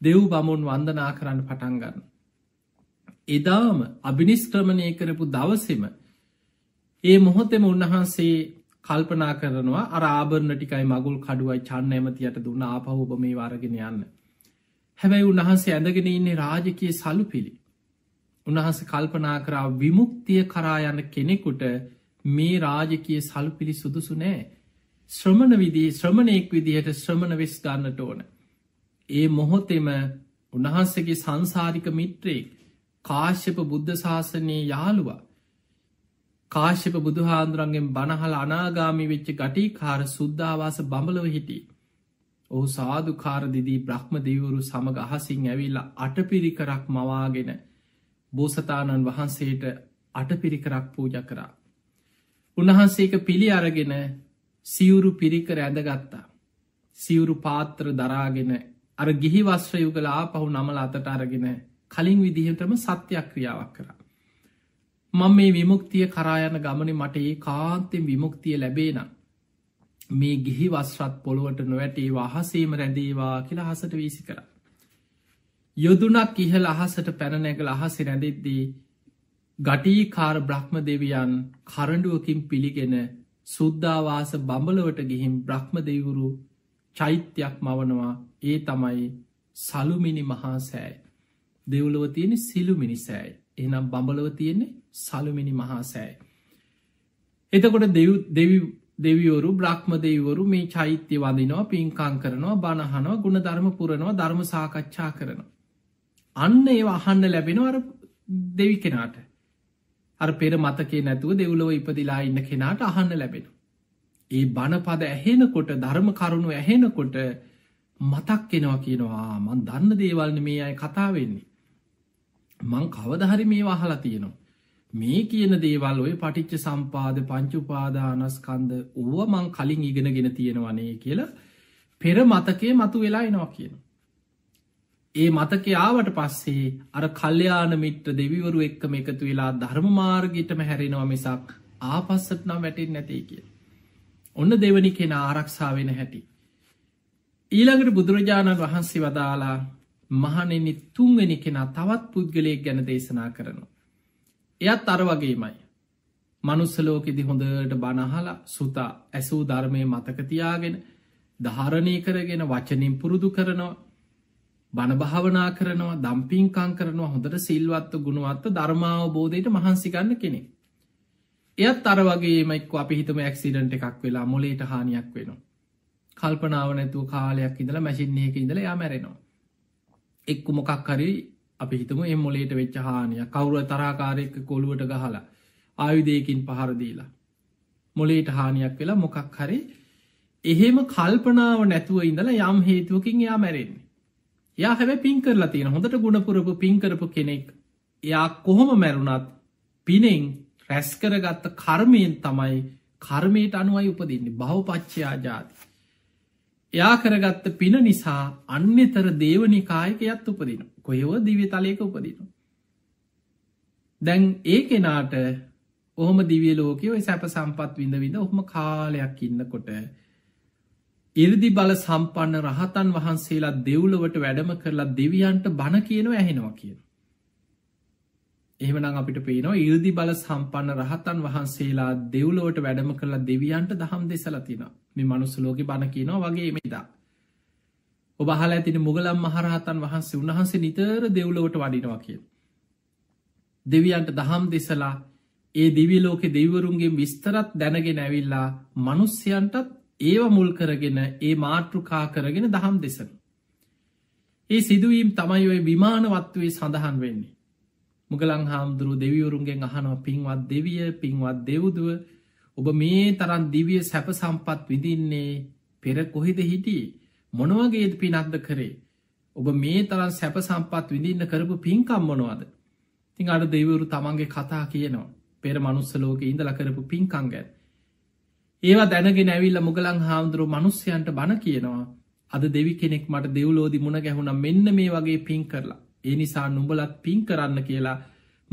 දෙව් බමුන් වන්දනා කරන්න පටන්ගන්න. එදාම අභිනිස්ක්‍රමණය කරපු දවසෙම ඒ මොහොතෙම උන්වහන්සේ කල්පනා කරනවා අරාභරණ ටිකයි මගුල් කඩුවයි චන්න ඇමතියට දුන්න ආපහෝබ මේ වරගෙන යන්න. හැබැයි උන්වහන්සේ ඇඳගෙන ඉන්නේ රාජකය සලු පිළි. උණහස කල්පනා කරා විමුක්තිය කරා යන කෙනෙකුට මේ රාජකය සල්පිලි සුදුසු නෑ ශ්‍රමණ විදිී ශ්‍රමණයෙක් විදිහට ශ්‍රමණ වෙස් ගන්නට ඕන. ඒ මොහොතෙම උණහන්සගේ සංසාරික මිත්‍රයෙක් කාශ්‍යප බුද්ධ ශාසනයේ යාළුවා. කාශ්‍යප බුදුහාන්දුරන්ගෙන් බණහල අනාගාමි වෙච්ච ගටිකාර සුද්ධවාස බඹලව හිටි. ඔහු සාධකාර දිදී බ්‍රහ්ම දෙවුරු සමග අහසින් ඇවිල්ල අටපිරිකරක් මවාගෙන බෝසතාණන් වහන්සේට අටපිරිකරක් පූජ කරා. උන්වහන්සේක පිළි අරගෙන සිවුරු පිරිකර ඇඳගත්තා. සිවුරු පාත්‍ර දරාගෙන අර ගිහි වස්්‍රයුගලා පහු නමල අතට අරගෙන කලින් විදිහටම සත්‍යයක් ක්‍රියාවක් කරා. මං මේ විමුක්තිය කරායන ගමන මට ඒ කාන්තෙන් විමුක්තිය ලැබේනම්. මේ ගිහි වස්රත් පොළුවට නොවැටේ වහසේම රැඳේවා කියලා හසට වීසි කරා. යොදුනක් ඉහළ අහසට පැනනැගල අහස රැඳෙද්දී ගටීකාර බ්‍රහ්ම දෙවියන් කරඩුවකින් පිළිගෙන සුද්ධවාස බඹලවට ගිහිම් බ්‍රහ්ම දෙවුරු චෛත්‍යයක් මවනවා ඒ තමයි සලුමිනි මහා සෑ. දෙව්ලොව තියෙන සිලුමිනි සෑයි. එනම් බඹලව තියෙන්නේ සලුමිනි මහා සෑ. එතකොට දෙවියවරු බ්‍රහ්ම දෙවරු මේ චෛත්‍ය වදිනවා පින්කං කරනවා බණහනවා ගුණ ධර්ම පුරනවා ධර්ම සාකච්ඡා කරනවා. අන්න ඒ අහන්න ලැබෙනවර දෙවි කෙනාට අර පෙර මතකේ නැතුව දෙව්ලෝ ඉපදිලා ඉන්න කෙනාට අහන්න ලැබෙන. ඒ බණපද ඇහෙනකොට ධර්ම කරුණු ඇහෙනකොට මතක් කෙනවා කියනවා මන් දන්න දේවල්න මේ අය කතාවෙන්නේ. මං කවදහරි මේ වහලා තියෙනවා. මේ කියන දේවල් ඔය පටිච්ච සම්පාද පංචුපාදානස්කන්ද ඕව මං කලින් ඉගෙනගෙන තියෙනවනේ කියලා පෙර මතකේ මතු වෙලා එනවා කියනවා. ඒ මතක ආවට පස්සේ අර කල්්‍යයාන මිට්‍ර දෙවිවරු එක්කම එකතු වෙලා ධර්මමාර්ගිටම හැරෙනවා මිසක් ආපස්සට නම් වැටෙන් නැතේ කිය. ඔන්න දෙවනි කෙන ආරක්ෂාවෙන හැටි. ඊළඟට බුදුරජාණන් වහන්සේ වදාලා මහනෙනි තුන්වෙනි කෙනා තවත් පුද්ගලයෙක් ගැන දේශනා කරනවා. එයත් අර වගේමයි. මනුස්සලෝකෙදි හොඳට බනහලා සුතා ඇසූ ධර්මය මතකතියාගෙන ධාරණය කරගෙන වචනින් පුරුදු කරනවා බණභාවනා කරනවා දම්පින්කං කරනවා හොඳට සිල්වත්ව ගුණුවත්ව ධර්මාවබෝධයට මහන්සිකන්න කෙනෙ. එයත් අර වගේ මයික්ක අපිහිතම ඇක්සිඩන්ට එකක් වෙලා මොලේට හානියක් වෙනවා. කල්පනාව නැතුව කාලයක් ඉඳලා මැසිින්නේක ඉඳල යමැරෙනවා. එක්කු මොකක් හරි අපි හිතම එ මොලේට වෙච්ච හානිය කවුර තරාකාරයක කොළුවට ගහලා ආයුදයකින් පහරදීලා. මොලේට හානියක් වෙලා මොකක් හරි එහෙම කල්පනාව නැතුව ඉඳලා යම් හේතුවකින් යා මැරෙන්නේ. යා හැබැ පින් කරලා තියෙන හොඳට ගුණපුරපු පින් කරපු කෙනෙක් එයා කොහොම මැරුණත් පිනෙෙන් රැස්කරගත්ත කර්මයෙන් තමයි කර්මයට අනුවයි උපදින්නේ බහුපච්චයා ජාති. එයා කරගත්ත පින නිසා අන්‍යතර දේවනිකායකයත් උපදින කොයව දිව තලයක උපදිනු. දැන් ඒ කෙනාට ඔහොම දිවියලෝකය සැප සම්පත් විඳ විඳ ඔහොම කාලයක් ඉන්නකොට ඉරදි බල සම්පන්න රහතන් වහන්සේලා දෙව්ලවට වැඩම කරලා දෙවියන්ට බණ කියනව ඇහෙනවා කියන. එහමනම් අපිට පේනවා ඉල්දි බල සම්පන්න රහතන් වහන්සේලා දෙව්ලවට වැඩම කරලා දෙවියන්ට දහම් දෙසලතින මේ මනුස්සලෝක බණ කියනවා වගේ මේදා. ඔබහල ඇතින මුගලම් මහරහතන් වහන්සේ උන්හන්සේ නිතර දෙව්ලවට වඩිනවා කිය. දෙවියන්ට දහම් දෙසලා ඒ දිවිලෝකෙ දෙවරුන්ගේ විස්තරත් දැනගෙන ඇවිල්ලා මනුස්්‍යයන්ටත් ඒව මුල් කරගෙන ඒ මාතෘකා කරගෙන දහම් දෙසන. ඒ සිදුවීම් තමයි ඔය විමානවත්වේ සඳහන් වෙන්නේ. මුගලං හාමුදුරුව දෙවියවරුන්ගෙන් අහනව පින්වත් දෙවිය පින්වත් දෙවුදුව ඔබ මේ තරන් දිවිය සැප සම්පත් විදින්නේ පෙර කොහෙද හිටියේ මොනවගේද පිනක්ද කරේ ඔබ මේ තරන් සැප සම්පත් විඳින්න කරපු පින්කම් මොනවාද තිං අඩ දෙවරු තමන්ගේ කතා කියනවා පෙර මනුස්සලෝක ඉඳල කරපු පින්කං ගැත් ඒවා දැනගෙන ඇවිල්ල මුගලන් හාමුදුරු මනුස්්‍යයන්ට බණ කියනවා අද දෙවි කෙනෙක් මට දෙව්ලෝදි මුණ ගැහුණ මෙන්න මේ වගේ පින් කරලා ඒ නිසා නුඹලත් පින් කරන්න කියලා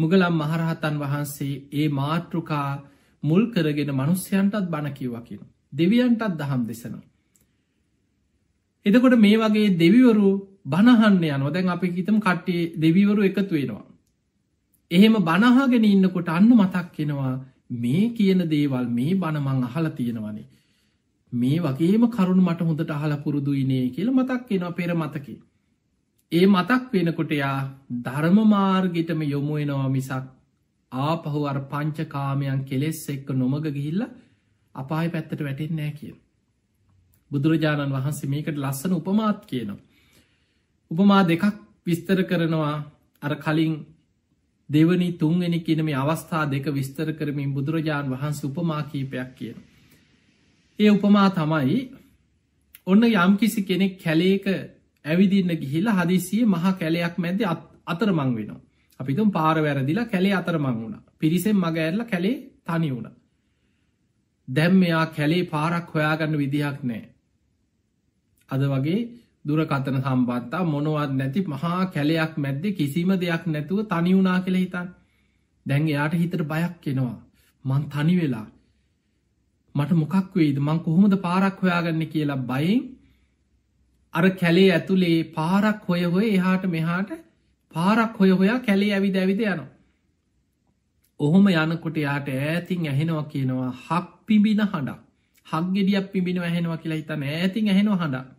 මුගලම් මහරහතන් වහන්සේ ඒ මාතෘකා මුල් කරගෙන මනුස්්‍යයන්ටත් බණකිවකින දෙවියන්ටත් දහම් දෙසනවා එතකොට මේ වගේ දෙවිවරු බණහන්න යනො දැන් අපි හිතම කට්ටේ දෙවිවරු එකතු වෙනවා. එහෙම බණහාගෙන ඉන්නකොට අන්න මතක් කෙනවා මේ කියන දේවල් මේ බණමං අහල තියෙනවනේ. මේ වගේම කරුණු මට හොඳට අහලා පුරුදුයිනේ කියල මතක් වෙනවා පෙර මතකි. ඒ මතක් වෙනකොටයා ධර්මමාර්ගිටම යොමුුවෙනවා මිසක් ආපහු අර පංචකාමයන් කෙලෙස් එක්ක නොමග ගිහිල්ල අපායි පැත්තට වැටෙන්නෑ කිය. බුදුරජාණන් වහන්සේ මේකට ලස්සන උපමාත් කියනවා. උපමා දෙකක් විස්තර කරනවා අර කලින් දෙවනි තුන්වෙනි කියන මේ අවස්ථා දෙක විස්තර කරමින් බුදුරජාණන් වහන්සේ උපමා කීපයක් කියන. ඒ උපමා තමයි ඔන්න යම්කිසි කෙනෙක් කැලේක ඇවිදින්න ගිහිල්ලා හදිසිය මහා කැලයක් මැද අතරමං වෙනවා. අපිතුම් පාර වැරදිලා කැලේ අතරමං වුණ පිරිසෙන් මඟ ඇල්ල කැලේ තනි වුණ. දැම් මෙයා කැලේ පාරක් හොයාගන්න විදිහක් නෑ. අද වගේ දුරකතන සම්බත්තා මොනවත් නැති මහා කැලයක් මැද්දෙ කිසිම දෙයක් නැතුව තනිවුනා කළ හිතන් දැන් එයාට හිතට බයක් කෙනවා මං තනි වෙලා මට මොකක් වේද මං කොහොමද පාරක් හොයාගන්න කියලා බයින් අර කැලේ ඇතුළේ පාරක් හොය හොය එහාට මෙහාට පාරක් හොය හොයා කැලේ ඇවි දැවිද යනවා ඔහොම යනකොට යාට ඇතින් ඇහෙනවා කියනවා හක් පිබින හඬක් හක්ගෙඩියක් පිබිෙන ඇහෙනවා කියලා හිතන ඇතින් ඇහෙනවා හඬක්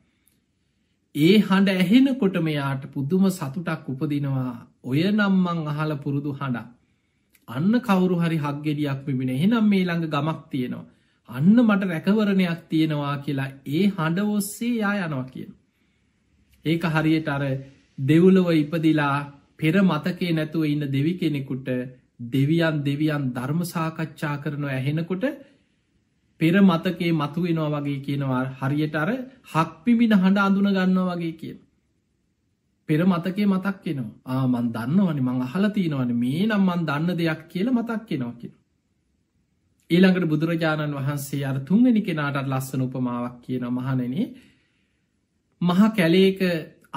ඒ හඬ ඇහෙනකොට මෙයාට පුදුම සතුටක් උපදිනවා ඔය නම්මං අහල පුරුදු හඬ. අන්න කවරු හරි හක්ගෙඩියක් පිමිෙන එහෙනම් මේ ළඟ ගමක් තියෙනවා. අන්න මට රැකවරණයක් තියෙනවා කියලා ඒ හඬ ඔස්සේ යා යනවා කියන. ඒක හරියට අර දෙවුලව ඉපදිලා පෙර මතකේ නැතුව ඉන්න දෙවි කෙනෙකුට දෙවියන් දෙවියන් ධර්ම සාකච්ඡා කරනවා ඇහෙනකොට පෙර මතකේ මතුවෙනවා වගේ කියනවා හරියට අර හක් පිමිට හඬ අඳුන ගන්නවා වගේ කිය. පෙර මතකේ මතක් කෙනවා ආමන් දන්නවනි මං අහලතිනවන මේ නම් මන් දන්න දෙයක් කියල මතක් කෙනවා කිය. ඊළඟට බුදුරජාණන් වහන්සේ අර තුන්ගනි කෙනාටත් ලස්සන උපමාවක් කියන මහනනේ මහ කැලේක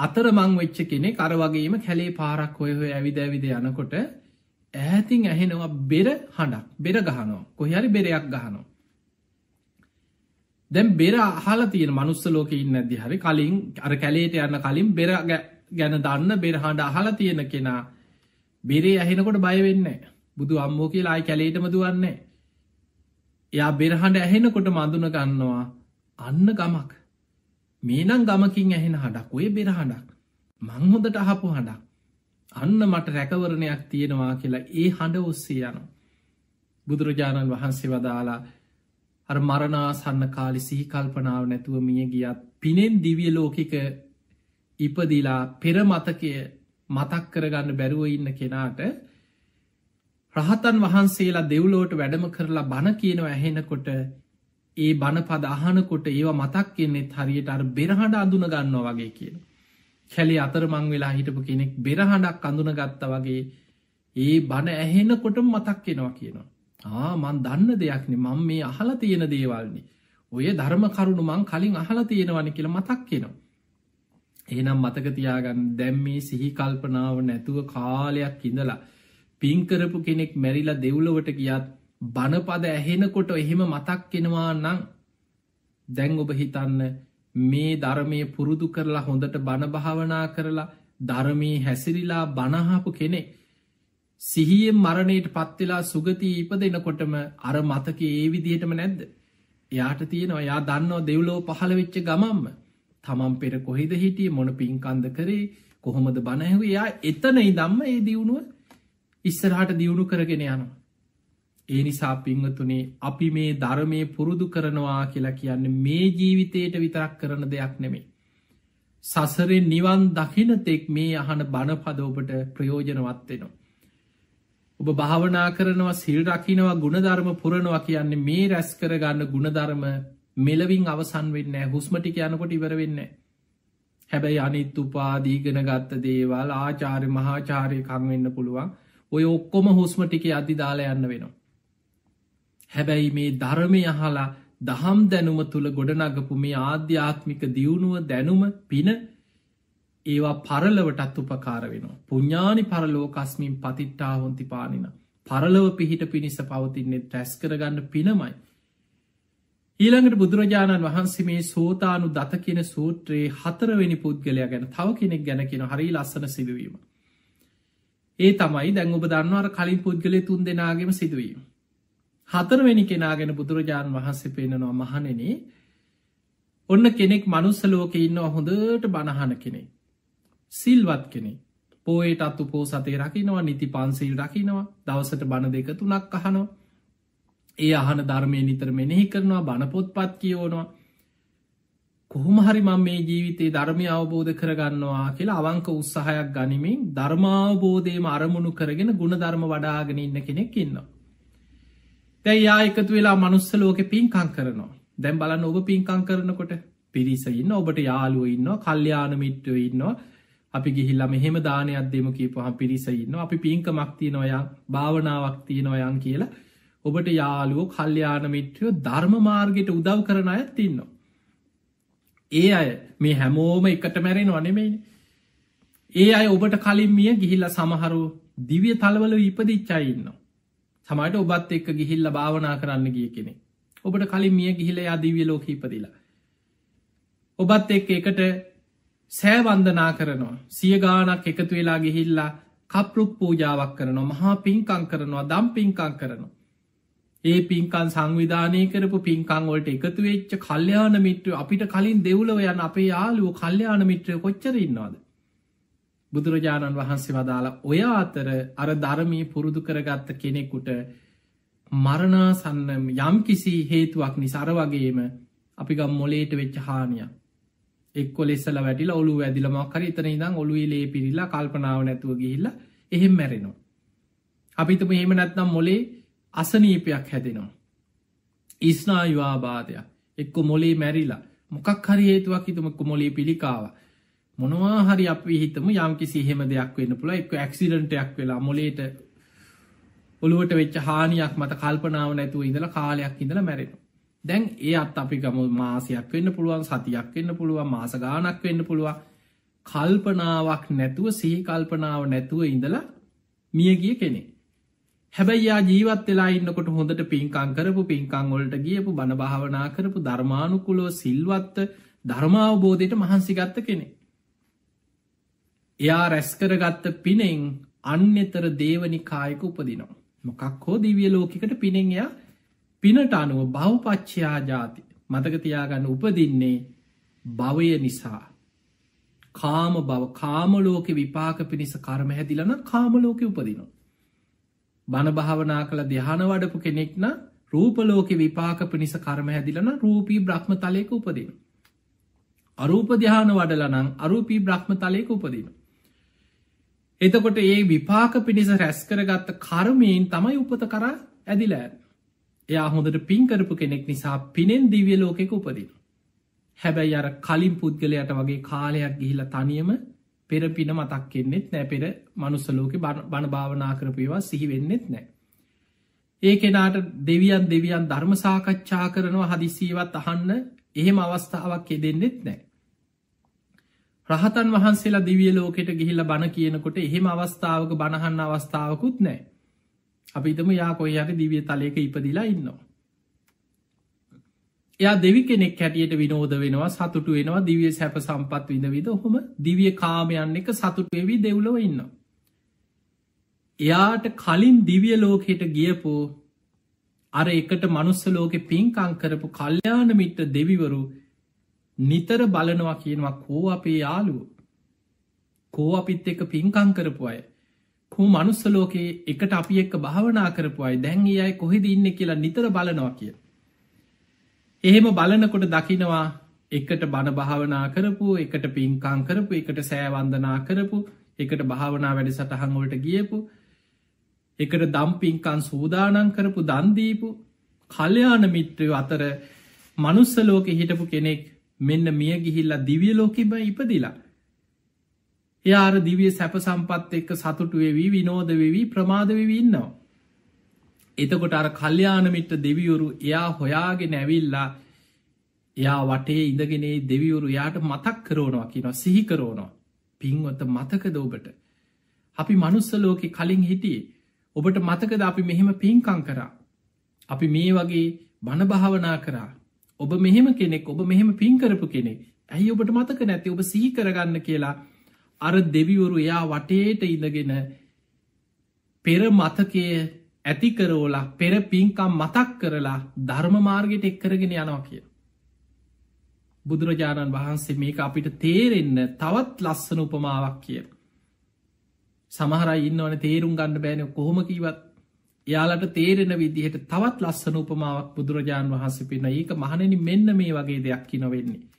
අතර මං වෙච්ච කෙනෙ කර වගේම කැලේ පාරක් හොය හොය ඇවිද ඇවිද යනකොට ඇහැතින් ඇහෙනවා බෙර හඬක් බෙර ගහනෝ කොහරි බෙරයක් ගහනෝ දැම් බෙර අහලා තියෙන මනුස්ස ලෝක ඉන්න ඇදදි හරි කලින් අර කැලේට යන්න කලින් බෙර ගැන දන්න බෙරහාට අහලා තියෙන කෙනා බෙරේ ඇහෙනකොට බයවෙන්න බුදු අම්මෝ කියලායි කැලේටම දුවන්නේ යා බෙරහඬ ඇහෙනකොට මඳුන ගන්නවා අන්න ගමක් මේනම් ගමකින් ඇහෙන හඩක් ඔය බෙරහඬක් මංහොදට අහපු හඬක් අන්න මට රැකවරණයක් තියෙනවා කියලා ඒ හඬ ඔස්සේ යනු බුදුරජාණන් වහන්සේ වදාලා අර මරණාසන්න කාලි සිහිකල්පනාව නැතුව මිය ගියත් පිනෙන් දිවිය ලෝකික ඉපදිලා පෙර මතකය මතක් කරගන්න බැරුව ඉන්න කෙනාට රහතන් වහන්සේලා දෙව්ලෝට වැඩම කරලා බණ කියනව ඇහෙනකොට ඒ බණපද අහනකොට ඒවා මතක් කියන්නේෙත් හරියට අර බෙරහඬ අඳුන ගන්නවා වගේ කියන. කැලි අතරමං වෙලා හිටපු කෙනෙක් බෙරහඬක් අඳුනගත්ත වගේ ඒ බණ ඇහෙනකොටම මතක් කෙනවා කියනවා. ආ මන් දන්න දෙයක්නේ මං මේ අහලා තියෙන දේවල්නි. ඔය ධර්ම කරුණු මං කලින් අහලා තියෙනවනි කියලා මතක් කෙනවා. එහෙනම් මතක තියාගන්න දැම් මේ සිහි කල්පනාව නැතුව කාලයක් ඉඳලා පින්කරපු කෙනෙක් මැරිලා දෙව්ලවට ගියත් බණපද ඇහෙනකොට එහෙම මතක් කෙනවා නං දැන් ඔබ හිතන්න මේ ධර්මය පුරුදු කරලා හොඳට බණභාවනා කරලා ධර්මී හැසිරිලා බණහාපු කෙනෙක් සිහියෙන් මරණයට පත්වෙලා සුගතිය ඉපද එනකොටම අර මතක ඒ විදිහටම නැද්ද. එයාට තියෙනවා යා දන්නවා දෙව්ලෝ පහළ වෙච්ච ගමම්ම තමන් පෙර කොහෙද හිටිය මොන පින්කන්ද කරේ කොහොමද බණයහු යා එතනයි දම්ම ඒ දියුණුව ඉස්සරහට දියුණු කරගෙන යනවා. ඒ නිසා පිංහතුනේ අපි මේ ධර්මය පුරුදු කරනවා කියලා කියන්න මේ ජීවිතයට විතරක් කරන දෙයක් නෙමේ. සසරෙන් නිවන් දකිනතෙක් මේ අහන බණපද ඔබට ප්‍රයෝජනවත් වෙනවා. ඔබ භාවනා කරනවා සිල් රකිනවා ගුණධර්ම පුරනවා කියන්නේ මේ රැස් කරගන්න ගුණධර්ම මෙලවින් අවසන් වෙන්න හුස්මටි යනකොට ඉවර වෙන්න. හැබැයි අනිත් උපාදීගෙන ගත්ත දේවල් ආචාරය මහාචාරය කංවෙන්න පුළුවන් ඔය ඔක්කොම හුස්මටික අධි දාලා යන්න වෙනවා. හැබැයි මේ ධර්මය අහලා දහම් දැනුම තුළ ගොඩනගපු මේ ආධ්‍යාත්මික දියුණුව දැනුම පින ඒවා පරලවටත් උපකාර වෙනවා. පුඥානි පරලෝකස්මින් පතිට්ටාවොන්ති පානින. පරලව පිහිට පිණිස පවතින්නේ ටැස් කරගන්න පිනමයි. ඊළඟට බුදුරජාණන් වහන්සේ මේ සෝතානු දත කියෙන සූත්‍රයේ හතරවෙනි පුද්ගලයා ගැන තව කෙනෙක් ගැන කියෙන හරි ලස්සන සිදුවීම. ඒ තමයි දැන් ඔබ දන්නවාර කලින් පුද්ගලය තුන් දෙනාගම සිදුවීම. හතරවෙනි කෙනා ගැන බුදුරජාණන් වහන්සේ පේනනවා මහනෙනේ ඔන්න කෙනෙක් මනුස්සලෝක ඉන්න හොඳට බණහන කෙනෙක්. සිල්වත් කෙනෙ පෝයට අත්තු පෝසතේ රකිනවා නිති පන්සිල් රකිනවා දවසට බණ දෙක තුනක් අහනෝ ඒ අහන ධර්මය නිතර මෙනෙහි කරනවා බණපොත්පත් කියෝනවා කොහොමහරි මං මේ ජීවිතයේ ධර්මය අවබෝධ කරගන්නවා කියලා අවංක උත්සාහයක් ගනිමින් ධර්මාවබෝධයම අරමුණු කරගෙන ගුණ ධර්ම වඩාගෙන ඉන්න කෙනෙක් ඉන්නවා. තැයි යායකතු වෙලා මනුස්සලෝක පින්කං කරනවා දැම් බලන්න ඔබ පින්කං කරනකොට පිරිස ඉන්න ඔබට යාලුව ඉන්න කල්්‍යයාන මිට්ටව ඉන්නවා අපි ගිහිල්ලා මෙහෙම දානයක් දෙමු කියපුහම් පිරිසයින්න අපි පින්කමක්ති නොයන් භාවනාවක්ති නොයන් කියලා ඔබට යාලුවෝ කල්්‍යයානමිට්‍රයෝ ධර්ම මාර්ගයට උදව් කරන අයත් තින්නවා. ඒ අය මේ හැමෝම එකට මැරෙන අනෙමයි. ඒ අය ඔබට කලින් මිය ගිහිල්ල සමහරු දිවිය තලවල ඉපදිච්චායින්නවා. සමට ඔබත් එක්ක ගිහිල්ල භාවනා කරන්න ගිය කෙනෙ. ඔබට කලින් මිය ගිහිල අදිවිය ලෝක ඉපදිලා. ඔබත් එක් එකට සෑවන්දනා කරනවා සිය ගානක් එකතු වෙලා ගිහිල්ලා කප්රුප් පූජාවක් කරනවා මහා පින්කං කරනවා දම් පින්කං කරනවා. ඒ පින්කන් සංවිධානය කරපු පින්කං වලට එකතු වෙච්ච කල්්‍යයාන මිත්‍ර අපිට කලින් දෙව්ලව යන අපේ යාලුව කල්්‍යයාන මිත්‍රය කොච්චරඉන්නවාද. බුදුරජාණන් වහන්සේ වදාලා ඔය අතර අර ධර්මී පුරුදු කරගත්ත කෙනෙකුට මරණාසන්න යම් කිසි හේතුවක් නිසර වගේම අපිගම් මොලේට වෙච්ච හානියක් එක් ලෙස්සල වැටිලා ඔලු ඇදිල මක්කර එතන ඉදම් ඔලුවේ ලේ පිරිල්ලා කල්පනාව නැතුව ගිහිල්ල එහෙම මැරෙනවා. අපිතම එහෙම නැත්නම් මොලේ අසනීපයක් හැදෙනවා. ඉස්නායවාබාධයක් එක්ක මොලේ මැරිලා මොකක් හරි හේතුවක් හිතමක්ක මොලේ පිළිකාව. මොනවා හරි අපි හිතම යම්කි සිහෙම දෙයක් වෙන්න පුළ එක් ඇක්සිඩන්ටයක් වෙලා මොලේට ඔළුවට වෙච්ච හානියක් මත කල්පනාව නැතුව ඉඳලා කාලයක් ඉඳලා මැරෙන. දැන් ඒ අත් අපි ගම මාසයක් වෙන්න පුළුවන් සතියක් වෙන්න පුළුවන් මාස ගානක් වෙන්න පුළුවන් කල්පනාවක් නැතුව සහි කල්පනාව නැතුව ඉඳලා මියගිය කෙනෙ හැබැයියා ජීවත් වෙලා ඉන්නකොට හොඳට පින්කං කරපු පින්කංවලට ගියපු බණභාවනා කරපු ධර්මානුකුලෝ සිල්වත්ත ධර්මාවබෝධයට මහන්සිගත්ත කෙනෙ එයා රැස්කරගත්ත පිනෙෙන් අන්‍යතර දේවනි කායක උපදිනවා මොකක් හෝ දිවිය ලෝකට පිනෙෙන් එයා පිනට අනුව බවපච්චයා ජාති මතකතියාගන්න උපදින්නේ භවය නිසා කාම බව කාමලෝක විපාක පිණිස කර්ම හැදිලන කාමලෝක උපදිනවා. බණභාවනා කළ දෙහන වඩපු කෙනෙක්න රූපලෝක විපාක පිණිස කර්ම හැදිලන රූපී බ්‍රහ්ම තලයක උපදින. අරූප දිහාන වඩලනං අරූපී බ්‍රහ්ම තලයක උපදින. එතකොට ඒ විපාක පිණිස රැස්කරගත්ත කර්මයෙන් තමයි උපත කරා ඇදිලෑ. එයා හොඳට පින්කරපු කෙනෙක් නිසා පිනෙන් දිවිය ලෝකෙක උපදින. හැබැයි අර කලින් පුද්ගලයට වගේ කාලයක් ගිහිල තනියම පෙර පින මතක් කෙන්නෙත් නෑ පෙර මනුස්සලෝක බණ භාවනා කරපයවා සිහි වෙන්නෙත් නෑ. ඒ කෙනාට දෙවියන් දෙවියන් ධර්ම සාකච්ඡා කරනවා හදිසීවත් අහන්න එහෙම අවස්ථාවක් යෙදෙන්නෙත් නෑ. රහතන් වහන්සේලා දිවිය ලෝකෙට ගිහිල්ල බණ කියනකොට එහෙම අවස්ථාවක බණහන්න අවස්ථාවකුත් නෑ. අපි ඉතම යා කොයි හරි දිවිය තලයක ඉපදිලා ඉන්නවා. එයා දෙවි කෙනෙක් හැටියට විනෝද වෙනවා සතුටු වෙනවා දිවිය සැප සම්පත් විඳ විද හොම දිවිය කාමයන්න එක සතුටවෙවී දෙව්ලව ඉන්න. එයාට කලින් දිවිය ලෝකෙට ගියපෝ අර එකට මනුස්ස ලෝකෙ පින්කං කරපු කල්්‍යාන මිට්ට දෙවිවරු නිතර බලනවා කියනවා කෝ අපේ යාලුව කෝ අපිත් එක පින්කං කරපු අය හූ මනුස්ස ලෝකයේ එකට අපි එක්ක භාවනා කරපුයි දැන් අයි කොහෙද ඉන්න කියලා නිතර බලනවා කිය. එහෙම බලනකොට දකිනවා එකට බණ භාවනා කරපු එකට පින්කාං කරපු එකට සෑවන්දනා කරපු එකට භාවනා වැඩ සටහංවලට ගියපු එකට දම් පින්කන් සූදානන් කරපු දන්දීපු කල්්‍යයාන මිත්‍රයෝ අතර මනුස්ස ලෝකෙ හිටපු කෙනෙක් මෙන්න මිය ගිහිල්ලා දිවිය ලෝකෙම ඉපදිලා එයාර දිවිය සැප සම්පත් එක්ක සතුටුවවී විනෝදවෙවී ප්‍රමාදවවින්නවා. එතකොට අර කල්්‍යයානමිට දෙවියවරු එයා හොයාගෙන ඇවිල්ලා එයා වටේ ඉඳගෙන දෙවියවරු යාට මතක් කරෝනවා කියන සිහිකරෝනවා පින්වත මතකද ඔබට අපි මනුස්සලෝකෙ කලින් හිටියේ ඔබට මතකද අපි මෙහෙම පින්කං කරා අපි මේ වගේ බණභාවනා කරා ඔබ මෙහෙම කෙනෙක් ඔබ මෙහෙම පින්කරපු කෙනෙ ඇයි ඔබට මතක නැති ඔබ සිහිකරගන්න කියලා අර දෙවිවරු එයා වටේට ඉඳගෙන පෙර මතකය ඇතිකරෝලා පෙර පින්කම් මතක් කරලා ධර්මමාර්ගයට එක්කරගෙන යනවා කිය. බුදුරජාණන් වහන්සේ මේක අපිට තේරෙන්න තවත් ලස්සන උපමාවක් කිය. සමහරයි ඉන්නවන තේරුම් ගන්න බෑනය කොහොමකිවත් යාලට තේරෙන විදිහට තවත් ලස්සන උපමාවක් බුදුරජාණන් වහන්සේ පෙන ඒක මහණනි මෙන්න මේ වගේ දෙයක් කි නොවෙන්නේ.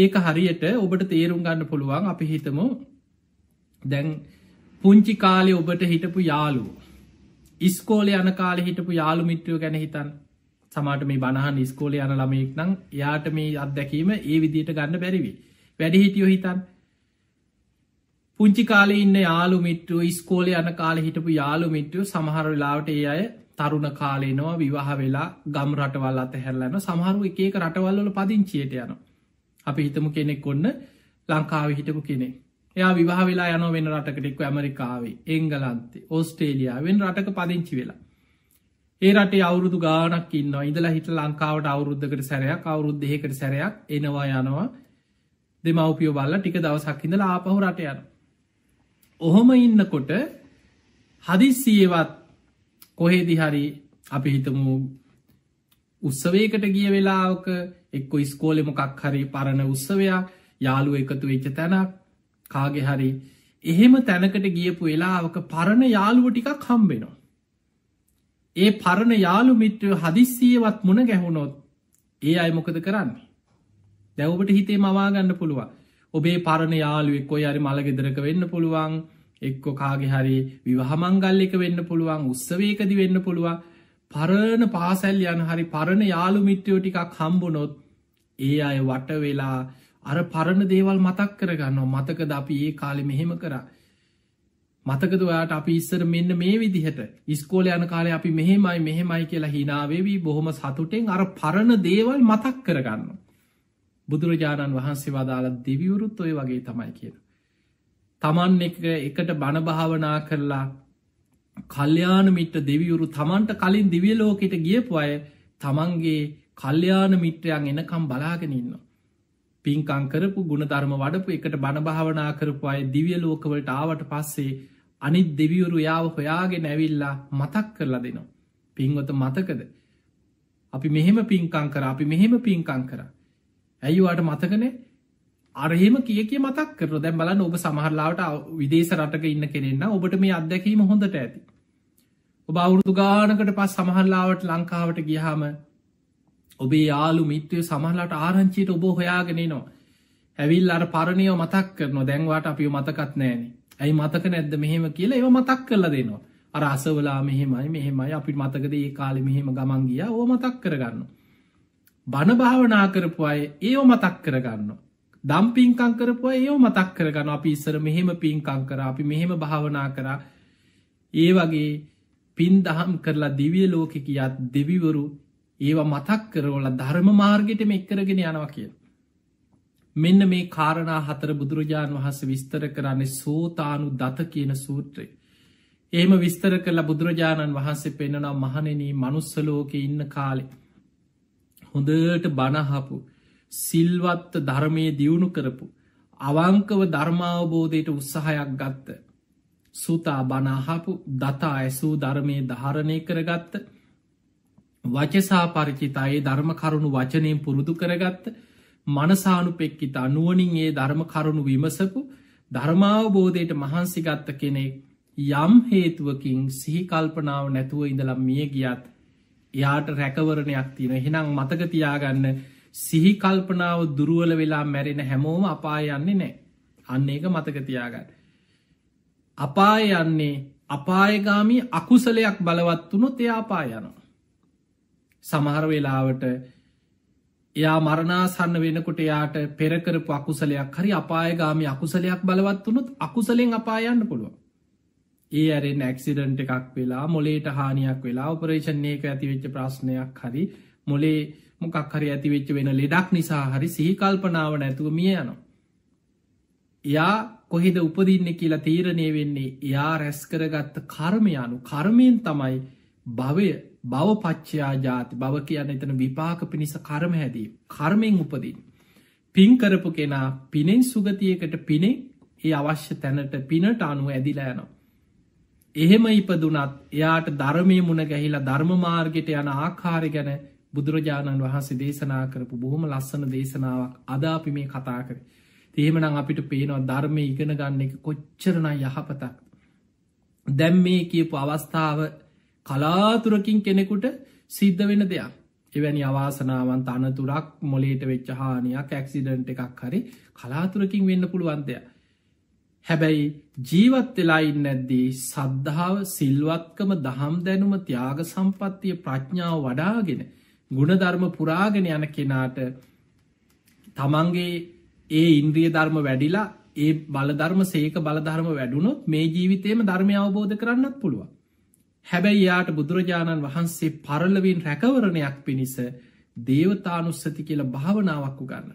ඒක හරියට ඔබට තේරුම් ගන්න පුළුවන් අපි හිතමු දැන් පුංචි කාලෙ ඔබට හිටපු යාලුව ඉස්කෝල යන කාල හිටපු යාළු මිත්‍රයෝ ගැන හිතන් සමාට මේ බණහන් ඉස්කෝල යන ළමයෙක් නම් යාට මේ අත්දැකීම ඒ විදියට ගන්න බැරිවි වැඩි හිටියෝ හිතන් පුංචි කාලෙ ඉන්න යාලු මිට්‍රු ඉස්කෝල යන කාල හිටපු යාලු මිට්‍රු සමහර වෙලාවට ඒ අය තරුණ කාලේනවා විවාහ වෙලා ගම් රටවල් අතහැරලන සමහරු එකක රටවල්වල පදිංචියට යනවා අපි හිතමු කෙනෙක් ඔන්න ලංකාව හිටපු කෙනෙ එයා විවාහ වෙලා යන වෙන රටකටෙක්ව ඇමරිකාවේ එංගලන්තේ ඕස්ටේලියාවෙන් රටක පදිංචි වෙලා ඒ රටේ අවුරුදු ගානක් ඉන්න ඉඳලා හිට ලංකාවට අවුරුද්ධකට සැරයක් අවුරුද්ධයකට සැරයක් එනවා යනවා දෙමවපියෝ බල්ල ටික දවසක්කිඳලා ආපහු රට යන ඔහොම ඉන්නකොට හදිස්සියවත් කොහේදි හරි අපි හිතමු උත්සවේකට ගිය වෙලාවක එක්ක ස්කෝලෙමොකක් හරි පරණ උත්සවයක් යාළුව එකතු වෙච්ච තැනක් කාගෙ හරි එහෙම තැනකට ගියපු වෙලාවක පරණ යාළුව ටිකක් හම්බෙනවා. ඒ පරණ යාළු මිත්‍රය හදිස්සියවත් මුණ ගැහුණොත් ඒ අයමොකද කරන්නේ. දැව්වට හිතේ මවාගන්න පුළුවන් ඔබේ පරණ යාළුවෙක් ඔය අරි මළගෙදරක වෙන්න පුළුවන් එක්කො කාගෙ හරි විවාහමංගල් එක වෙන්න පුළුවන් උත්සවේකදි වෙන්න පුළුවන් පරණ පාසැල් යන හරි පරණ යාළු මිත්‍රයෝ ටිකක් හම්බුනොත් ඒ අය වට වෙලා අර පරණ දේවල් මතක් කරගන්න මතකද අපි ඒ කාලෙ මෙහෙම කර මතකද ඔයාට අපි ඉස්සර මෙන්න මේ විදිහට ඉස්කෝල යන කාලය අපි මෙහෙමයි මෙහෙමයි කියලා හිනාවේවී බොහොම සතුටෙන් අර පරණ දේවල් මතක් කරගන්න බුදුරජාණන් වහන්සේ වදාළ දෙවිවුරුත් ඔය වගේ තමයි කියන තමන් එක එකට බණභාවනා කරලා කල්්‍යයාන මිට දෙවියුරු තමන්ට කලින් දිවිය ලෝකෙට ගියපු අය තමන්ගේ කල්්‍යයාන මිත්‍රයන් එනකම් බලාගෙන ඉන්න. පින්කං කරපු ගුණධර්ම වඩපු එකට බණභාවනා කරපු අය දිවිය ලෝකවලට ආවට පස්සේ අනිත් දෙවියවරු යාව හොයාගෙන ඇවිල්ලා මතක් කරලා දෙනවා. පින්වත මතකද. අපි මෙහෙම පින්කං කර අපි මෙහෙම පින්කං කර. ඇයිවාට මතකන අරහෙම කිය කිය මතක් කර දැම් බලන්න ඔබ සමහරලාට විදේශ රටක ඉන්න කෙනෙන්න ඔබට මේ අත්දැකීම හොඳට ඇති. ඔබ අවුරුදු ගානකට පස් සමහල්ලාවට ලංකාවට ගියහාම ඔබේ යාලු මිත්‍රය සමහලට ආරංචිට ඔබ හොයාගෙනනවා. ඇවිල් අර පරණයෝ මතක් කරන දැන්වාට අපිය මතකත් නෑනේ ඇයි මතක නැද්ද මෙහෙම කියලා ඒ මතක් කරල දෙනවා. අර අසවලා මෙහෙමයි මෙහෙමයි අපිට මතකද ඒ කාලෙ මෙහෙම ගමන් ගිය ඕ මතක් කරගන්න. බණ භාවනා කරපු අය ඒෝ මතක් කරගන්න. දම් පින්කං කරපු ඒෝ මතක් කරගන්න අපි ඉස්සර මෙහෙම පින්කං කර අපි මෙහෙම භාවනා කරා ඒ වගේ පින් දහම් කරලා දිවිය ලෝකෙ කියත් දෙවිවරු ඒවා මතක් කරවල ධර්ම මාර්ගයට මෙක්කරගෙන යනවා කිය. මෙන්න මේ කාරණා හතර බුදුරජාණන් වහස විස්තර කරන්නේ සෝතානු දත කියන සූත්‍රය. ඒම විස්තර කරලා බුදුරජාණන් වහන්සේ පෙන්නවා මහනෙනී මනුස්සලෝක ඉන්න කාලෙ. හොඳට බණහපු සිල්වත්ත ධර්මය දියුණු කරපු. අවංකව ධර්මාවබෝධයට උත්සාහයක් ගත්ත. සුතා බනාහපු දතා ඇසූ ධර්මය ධාරණය කරගත්ත වචසා පරිචිතායේ ධර්ම කරුණු වචනයෙන් පුරුදු කරගත්ත මනසානුපෙක්කිත අනුවනින් ඒ ධර්ම කරුණු විමසපු ධර්මාවබෝධයට මහන්සිගත්ත කෙනෙක් යම් හේතුවකින් සිහිකල්පනාව නැතුව ඉඳලම් මිය ගියත් එයාට රැකවරණයක් තියෙන හෙනම් මතකතියාගන්න සිහිකල්පනාව දුරුවල වෙලා මැරෙන හැමෝම අපාය යන්නේ නෑ අන්න ඒක මතකතියාගන්න. අපාය යන්නේ අපායගාමී අකුසලයක් බලවත් වුණු තයාපා යනවා. සමහර වෙලාවට එයා මරණාසන්න වෙනකොට එයාට පෙරකරපු අකුසලයක් හරි අපායගාමි අකුසලයක් බලවත් වනුත් අකුසලෙන් අපායන්න පුළුව. ඒ ඇරෙන් ඇක්සිඩන්ට එකක් වෙලා මොලේට හානියක් වෙලා උපරේෂණයක ඇතිවෙච්ච ප්‍රශ්නයක් හරි මොලේ මොකක් හරි ඇතිවෙච්ච වෙන ලෙඩක් නිසා හරි සිහිකල්පනාව නැතුව මිය යනවා. එයා කොහෙද උපදින්න කියලා තීරණය වෙන්නේ එයා රැස් කරගත්ත කර්මයනු කර්මයෙන් තමයි භවය භවපච්චයා ජාති බව කියන්න එතන විපාක පිණිස කරම හැදී. කර්මයෙන් උපදින්. පින් කරපු කෙනා පිනෙන් සුගතියකට පිනෙක් ඒ අවශ්‍ය තැනට පිනට අනුව ඇදිලෑනවා. එහෙම ඉපදුනත් එයාට ධර්මය මුණ ගැහිලා ධර්මමාර්ගයට යන ආකාරය ගැන බුදුරජාණන් වහන්සේ දේශනා කරපු බොහොම ලස්සන දේශනාවක් අදාපි මේ කතා කර. තියහෙමනම් අපිට පේනවා ධර්මය ඉගෙන ගන්න එක කොච්චරණ යහපතක්. දැම් මේ කියපු අවස්ථාව කලාතුරකින් කෙනෙකුට සිද්ධ වෙන දෙයක්. එවැනි අවාසනාවන් අනතුරක් මොලේට වෙච්චහානයක් ඇක්සිඩන්ට එකක් හරි කලාතුරකින් වෙන්න පුළුවන්දය. හැබැයි ජීවත් වෙලායින් නැද්දී සද්ධාව සිල්වත්කම දහම් දැනුම තියාග සම්පත්තිය ප්‍රඥාව වඩාගෙන ගුණධර්ම පුරාගෙන යන කෙනාට තමන්ගේ ඒ ඉන්ද්‍රිය ධර්ම වැඩිලා ඒ බලධර්ම සේක බලධර්ම වැඩුණොත් මේ ජීවිතයම ධර්මය අවබෝධ කරන්නත් පුළුවන්. හැබැයි යාට බුදුරජාණන් වහන්සේ පරලවින් රැකවරණයක් පිණිස දේවතානුස්සති කියල භාවනාවක් වුගන්න.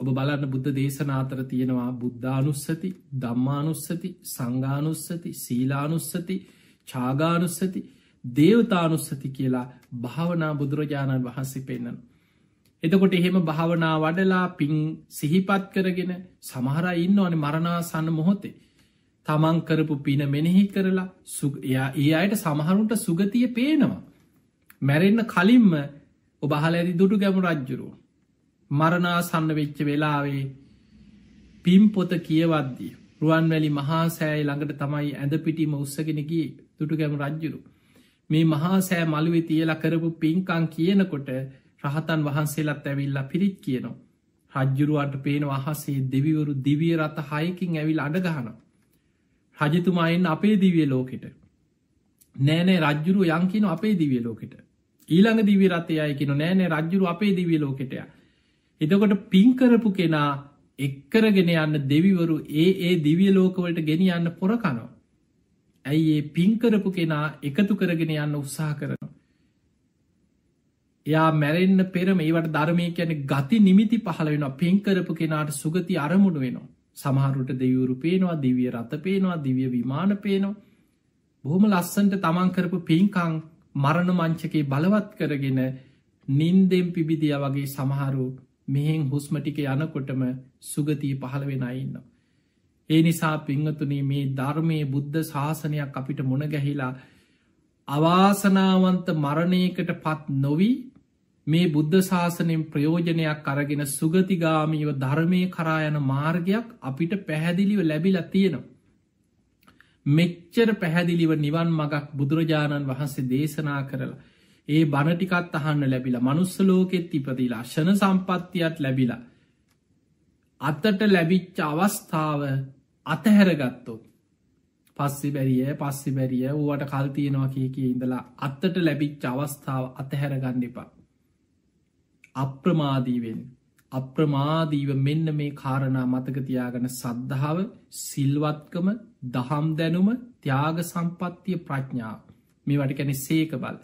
ඔබ බලන්න බුද්ධ දේශනාතර තියෙනවා බුද්ධානුස්සති දම්මානුස්සති සංගානුස්සති සීලානුස්සති චාගානුස්සති දේවතානුස්සති කියලා භාවනා බුදුරජාණන් වහන්සේ පෙන්න්නන. එතකොට එහෙම භාවනා වඩලා පින් සිහිපත් කරගෙන සමහර ඉන්න අනි මරණාසන්න මොහොතේ තමන් කරපු පින මෙනෙහි කරලා එයා ඒ අයට සමහරුන්ට සුගතිය පේනවා. මැරෙන්න කලින්ම ඔබහල ඇදි දුටු ගැමු රජ්ජුරුව. මරණාසන්න වෙච්ච වෙලාවේ පිම්පොත කියවද්දිය. රුවන්වැලි මහා සෑයි ළඟට තමයි ඇඳපිටිම උත්සගෙනගේ දුටු ගැමු රජ්ජුරු. මේ මහා සෑ මළුවේ තියල කරපු පින්කං කියනකොට රහතන් වහන්සේලත් ඇවිල්ලා පිරිත් කියනවා. රජ්ජුරුවන්ට පේන වහසේ දෙවිවරු දිවිය රත හයකින් ඇවිල් අඩගහනවා. රජතුමායෙන් අපේ දිවිය ලෝකෙට නෑනෑ රජ්ජුරු යංකින අපේ දිවිය ලෝකෙට ඊළඟ දිවි රතයය කියන නෑනෑ රජ්ජුරු අපේ දිවිය ලෝකෙටය එතකොට පින්කරපු කෙනා එක්කරගෙන යන්න දෙවිවරු ඒ ඒ දිවිය ලෝකවලට ගෙන යන්න පොරකනෝ ඇයි ඒ පින්කරපු කෙනා එකතු කරගෙන යන්න උත්සාහ කරනවා යා මැරෙන්න්න පෙරම ඒවට ධර්මය කියන ගති නිමිති පහළ වෙන පින්කරපු කෙනාට සුගති අරමුණ වෙනවා සමහරුට දෙවුරු පේනවා දිවිය රත පේනවා දිවිය විමාන පේනවා බොහොම ලස්සන්ට තමන් කරපු පින්කං මරණ මංචකේ බලවත් කරගෙන නින්දෙම් පිබිදිය වගේ සමහරු මෙහෙන් හුස්මටික යනකොටම සුගතිය පහළ වෙන ඉන්න. ඒ නිසා පිංහතුනේ මේ ධර්මය බුද්ධ ශාසනයක් අපිට මොනගැහිලා අවාසනාවන්ත මරණයකට පත් නොවී මේ බුද්ධ ශාසනෙන් ප්‍රයෝජනයක් අරගෙන සුගතිගාමීව ධර්මය කරායන මාර්ගයක් අපිට පැහැදිලිව ලැබිල තියෙනවා. මෙච්චර පැහැදිලිව නිවන් මගක් බුදුරජාණන් වහන්සේ දේශනා කරලා. ඒ බණටිකත් අහන්න ලැබිලා මනුස්සලෝකෙත් ඉපදිලා ශන සම්පත්තියත් ලැබිලා. අතට ලැබිච්ච අවස්ථාව අතහැරගත්තෝ. පස්සෙ බැරිය පස්සෙ බැරිය ඌවට කල්තියෙනවා කිය කිය ඉඳලා අත්තට ලැබිච්ච අවස්ථාව අතහැරගන්න එපා. අප්‍රමාදීවෙන් අප්‍රමාදීව මෙන්න මේ කාරණා මතකතියාගන සද්ධාව සිල්වත්කම දහම් දැනුම ත්‍යාග සම්පත්තිය ප්‍රඥාව මේ වටකැන සේක බල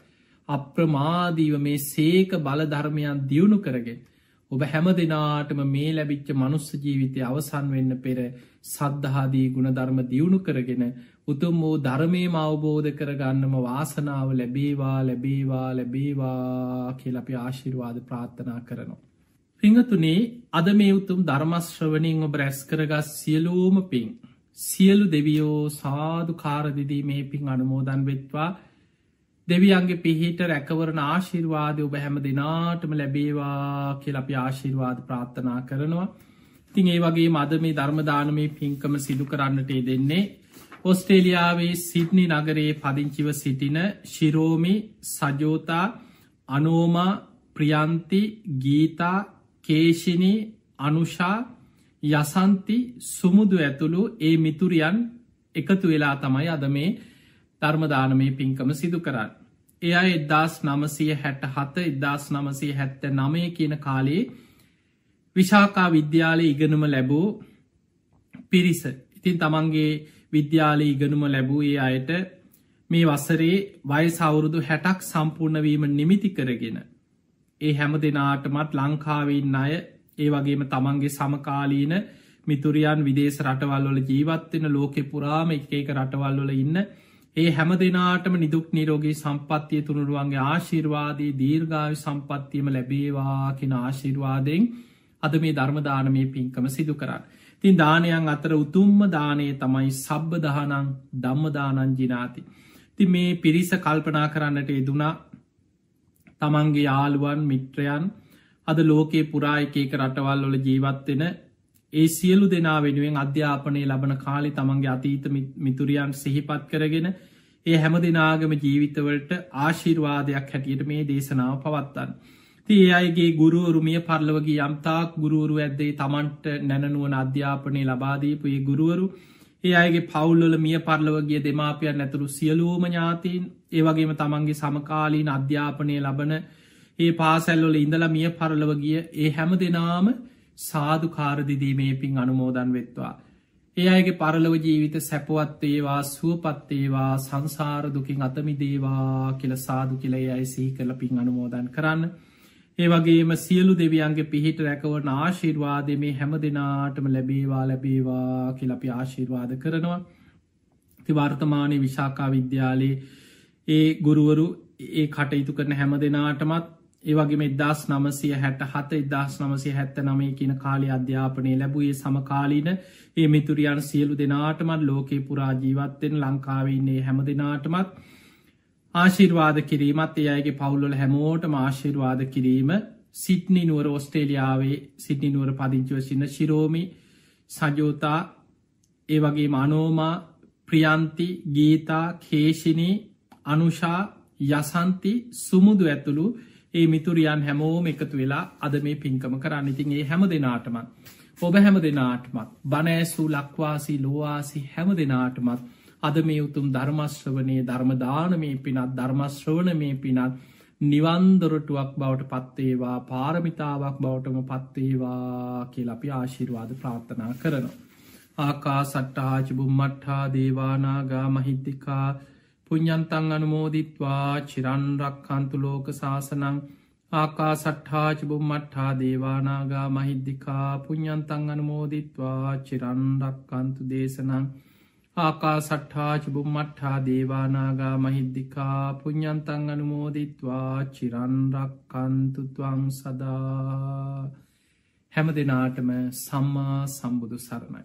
අප්‍රමාදීව මේ සේක බලධර්මයන් දියුණු කරගෙන ඔබ හැම දෙනාටම මේ ලැබිච්ච මනුස්ස ජීවිතය අවසන් වෙන්න පෙර සද්ධහාදී ගුණධර්ම දියුණු කරගෙන උතුම් වූ ධර්මයම අවබෝධ කරගන්නම වාසනාව ලැබේවා ලැබේවා ලැබේවා කියලපි ආශිර්වාද ප්‍රාත්ථනා කරනවා. පිංහතුනේ අද මේ උතුම් ධර්මශ්‍රවනින් ඔබ රැස් කරගස් සියලූම පින්. සියලු දෙවියෝ සාධකාරදිදී මේ පින් අනුමෝදන් වෙත්වා දෙවියන්ගේ පිහිට රැකවරණ ආශිර්වාදය ඔබ හැම දෙනාටම ලැබේවා කියල අපි ආශිර්වාද ප්‍රාත්ථනා කරනවා. තින් ඒ වගේ මද මේ ධර්මදානමේ පින්කම සිදු කරන්නටේ දෙන්නේ. ඔස්ට්‍රේලියාවේ සිට්නි නගරයේ පදිංචිව සිටින ශිරෝමි සජෝතා අනෝමා ප්‍රියන්ති ගීතා කේෂිණි අනුෂා යසන්ති සුමුදු ඇතුළු ඒ මිතුරියන් එකතු වෙලා තමයි අද මේ ධර්මදානමය පින්කම සිදු කරන්න. එයා එදදාස් නමසය හැට හත එදදාස් නමසේ හැත්ත නමය කියන කාලේ විශාකා විද්‍යාලය ඉගෙනම ලැබූ පිරිස. ඉතින් තමන්ගේ විද්‍යාලය ඉගෙනුම ලැබූ ඒ අයට මේ වසරේ වය සෞුරුදු හැටක් සම්පූර්ණවීම නිමිති කරගෙන. ඒ හැම දෙනාටමත් ලංකාවන්න අය ඒ වගේම තමන්ගේ සමකාලීන මිතුරියන් විදේශ රටවල්වල ජීවත්වෙන ලෝකෙ පුරාම එක එක රටවල්වල ඉන්න ඒ හැම දෙනාටම නිදුක් නිරෝගේ සම්පත්තිය තුළුරුවන්ගේ ආශිර්වාදී දීර්ඝාව සම්පත්තියම ලැබේවා කෙන ආශිර්වාදයෙන් අද මේ ධර්මදානමය පින්කම සිදු කරන්න. තින් දානයන් අතර උතුම්ම දානයේ තමයි සබ්බ දහනං ධම්මදානං ජිනාති. ති මේ පිරිස කල්පනා කරන්නට යෙදුනා තමන්ගේ යාළුවන් මිත්‍රයන් අද ලෝකයේ පුරා එක එක රටවල් වල ජීවත්වෙන ඒ සියලු දෙනා වෙනුවෙන් අධ්‍යාපනය ලබන කාලි තමන්ගේ අතීත මිතුරියන් සිහිපත් කරගෙන ඒ හැම දෙනාගම ජීවිතවලට ආශිර්වාදයක් හැටියට මේ දේශනාව පවත්තන්. තිය අයගේ ගුරුවරුමිය පරලවගේ යම්තාක් ගුරුවරු ඇද්දේ තමන්ට නැනනුවන අධ්‍යාපනය ලබාදීපු ඒ ගුරුවරු ඒ අයගේ පවුල්ලොල මිය පරලවගේ දෙමාපියන් නැතුරු සියලූම ඥාතීන් ඒවගේම තමන්ගේ සමකාලීන අධ්‍යාපනය ලබන ඒ පාසැල්ලොල ඉඳලා මිය පරලවගිය ඒ හැම දෙනාම සාධු කාරදිදීමේ පින් අනුමෝදන් වෙත්වා. ඒ අයගේ පරලව ජීවිත සැපවත්තේවා සුවපත්තේවා සංසාරදුකින් අතමිදේවා කියල සාදු කියලේ අයි සහි කරල පින් අනුමෝදන් කරන්න. ඒ වගේම සියලු දෙවියන්ගේ පිහිට රැකවන ආශිර්වාදය මේ හැම දෙනාටම ලැබේවා ලැබේවා කියලපි ආශිර්වාද කරනවා. ති වර්තමානය විශාකා විද්‍යාලයේ ඒ ගුරුවරු ඒ කටයුතු කරන හැම දෙනාටමත් ඒවගේම එදස් නමසය හැට හත එදස් නමසය හැත්ත නමේ කියන කාලි අධ්‍යාපනය ලැබුයේ සමකාලීන ඒ මිතුරියන් සියලු දෙනාටමත් ලෝකේ පුරාජීවත්තෙන් ලංකාවන්නේ හැම දෙනාටමත් ආශිර්වාද කිරීමත් එයගේ පවුල්ලොල හැමෝට ආශිර්වාද කිරීම සිට්නි නුවර ඔස්ට්‍රේලියාවේ සිටි නුවර පදිංචවසින්න ශිරෝමි සජෝතා ඒ වගේ මනෝමා ප්‍රියන්ති ගීතා කේෂිනී අනුෂා යසන්ති සුමුදු ඇතුළු ඒ මිතුරියන් හැමෝම එකතු වෙලා අද මේ පින්කම කරන්න ඉතින් ඒ හැම දෙනාටමත්. ඔබ හැම දෙනාටමත් බනෑසූ ලක්වාසි ලෝවාසි හැම දෙනාටමත් අද මේ උතුම් ධර්මශ්‍රවනය ධර්මදානමේ පිනත් ධර්මශ්‍රවණමේ පිනත් නිවන්දොරටුවක් බවට පත්තේවා පාරමිතාවක් බවටම පත්තේවා කියලපි ආශිරවාද ප්‍රාර්ථනා කරනවා. ආකා සට්ටාජ බුම්මට්හා දේවානාගා මහිද්දිකා පුඤ්ඥන්තන් අනුමෝදිත්වා චිරන්රක්කන්තු ලෝක ශාසනං ආකා සට්හාචබුම් මට්හා දේවානාගා මහිද්දිකා පුඤ්ඥන්තං අනමෝදිත්වා චිරන්ඩක්කන්තු දේශනං ආකා සට්හාචබුම් මට්හා දේවානාගා මහිද්දිකා පුඤ්ඥන්තං අනුමෝදිත්වා චිරන්රක්කන්තුත්වං සදා හැම දෙනාටම සම්මා සම්බුදු සරණයි.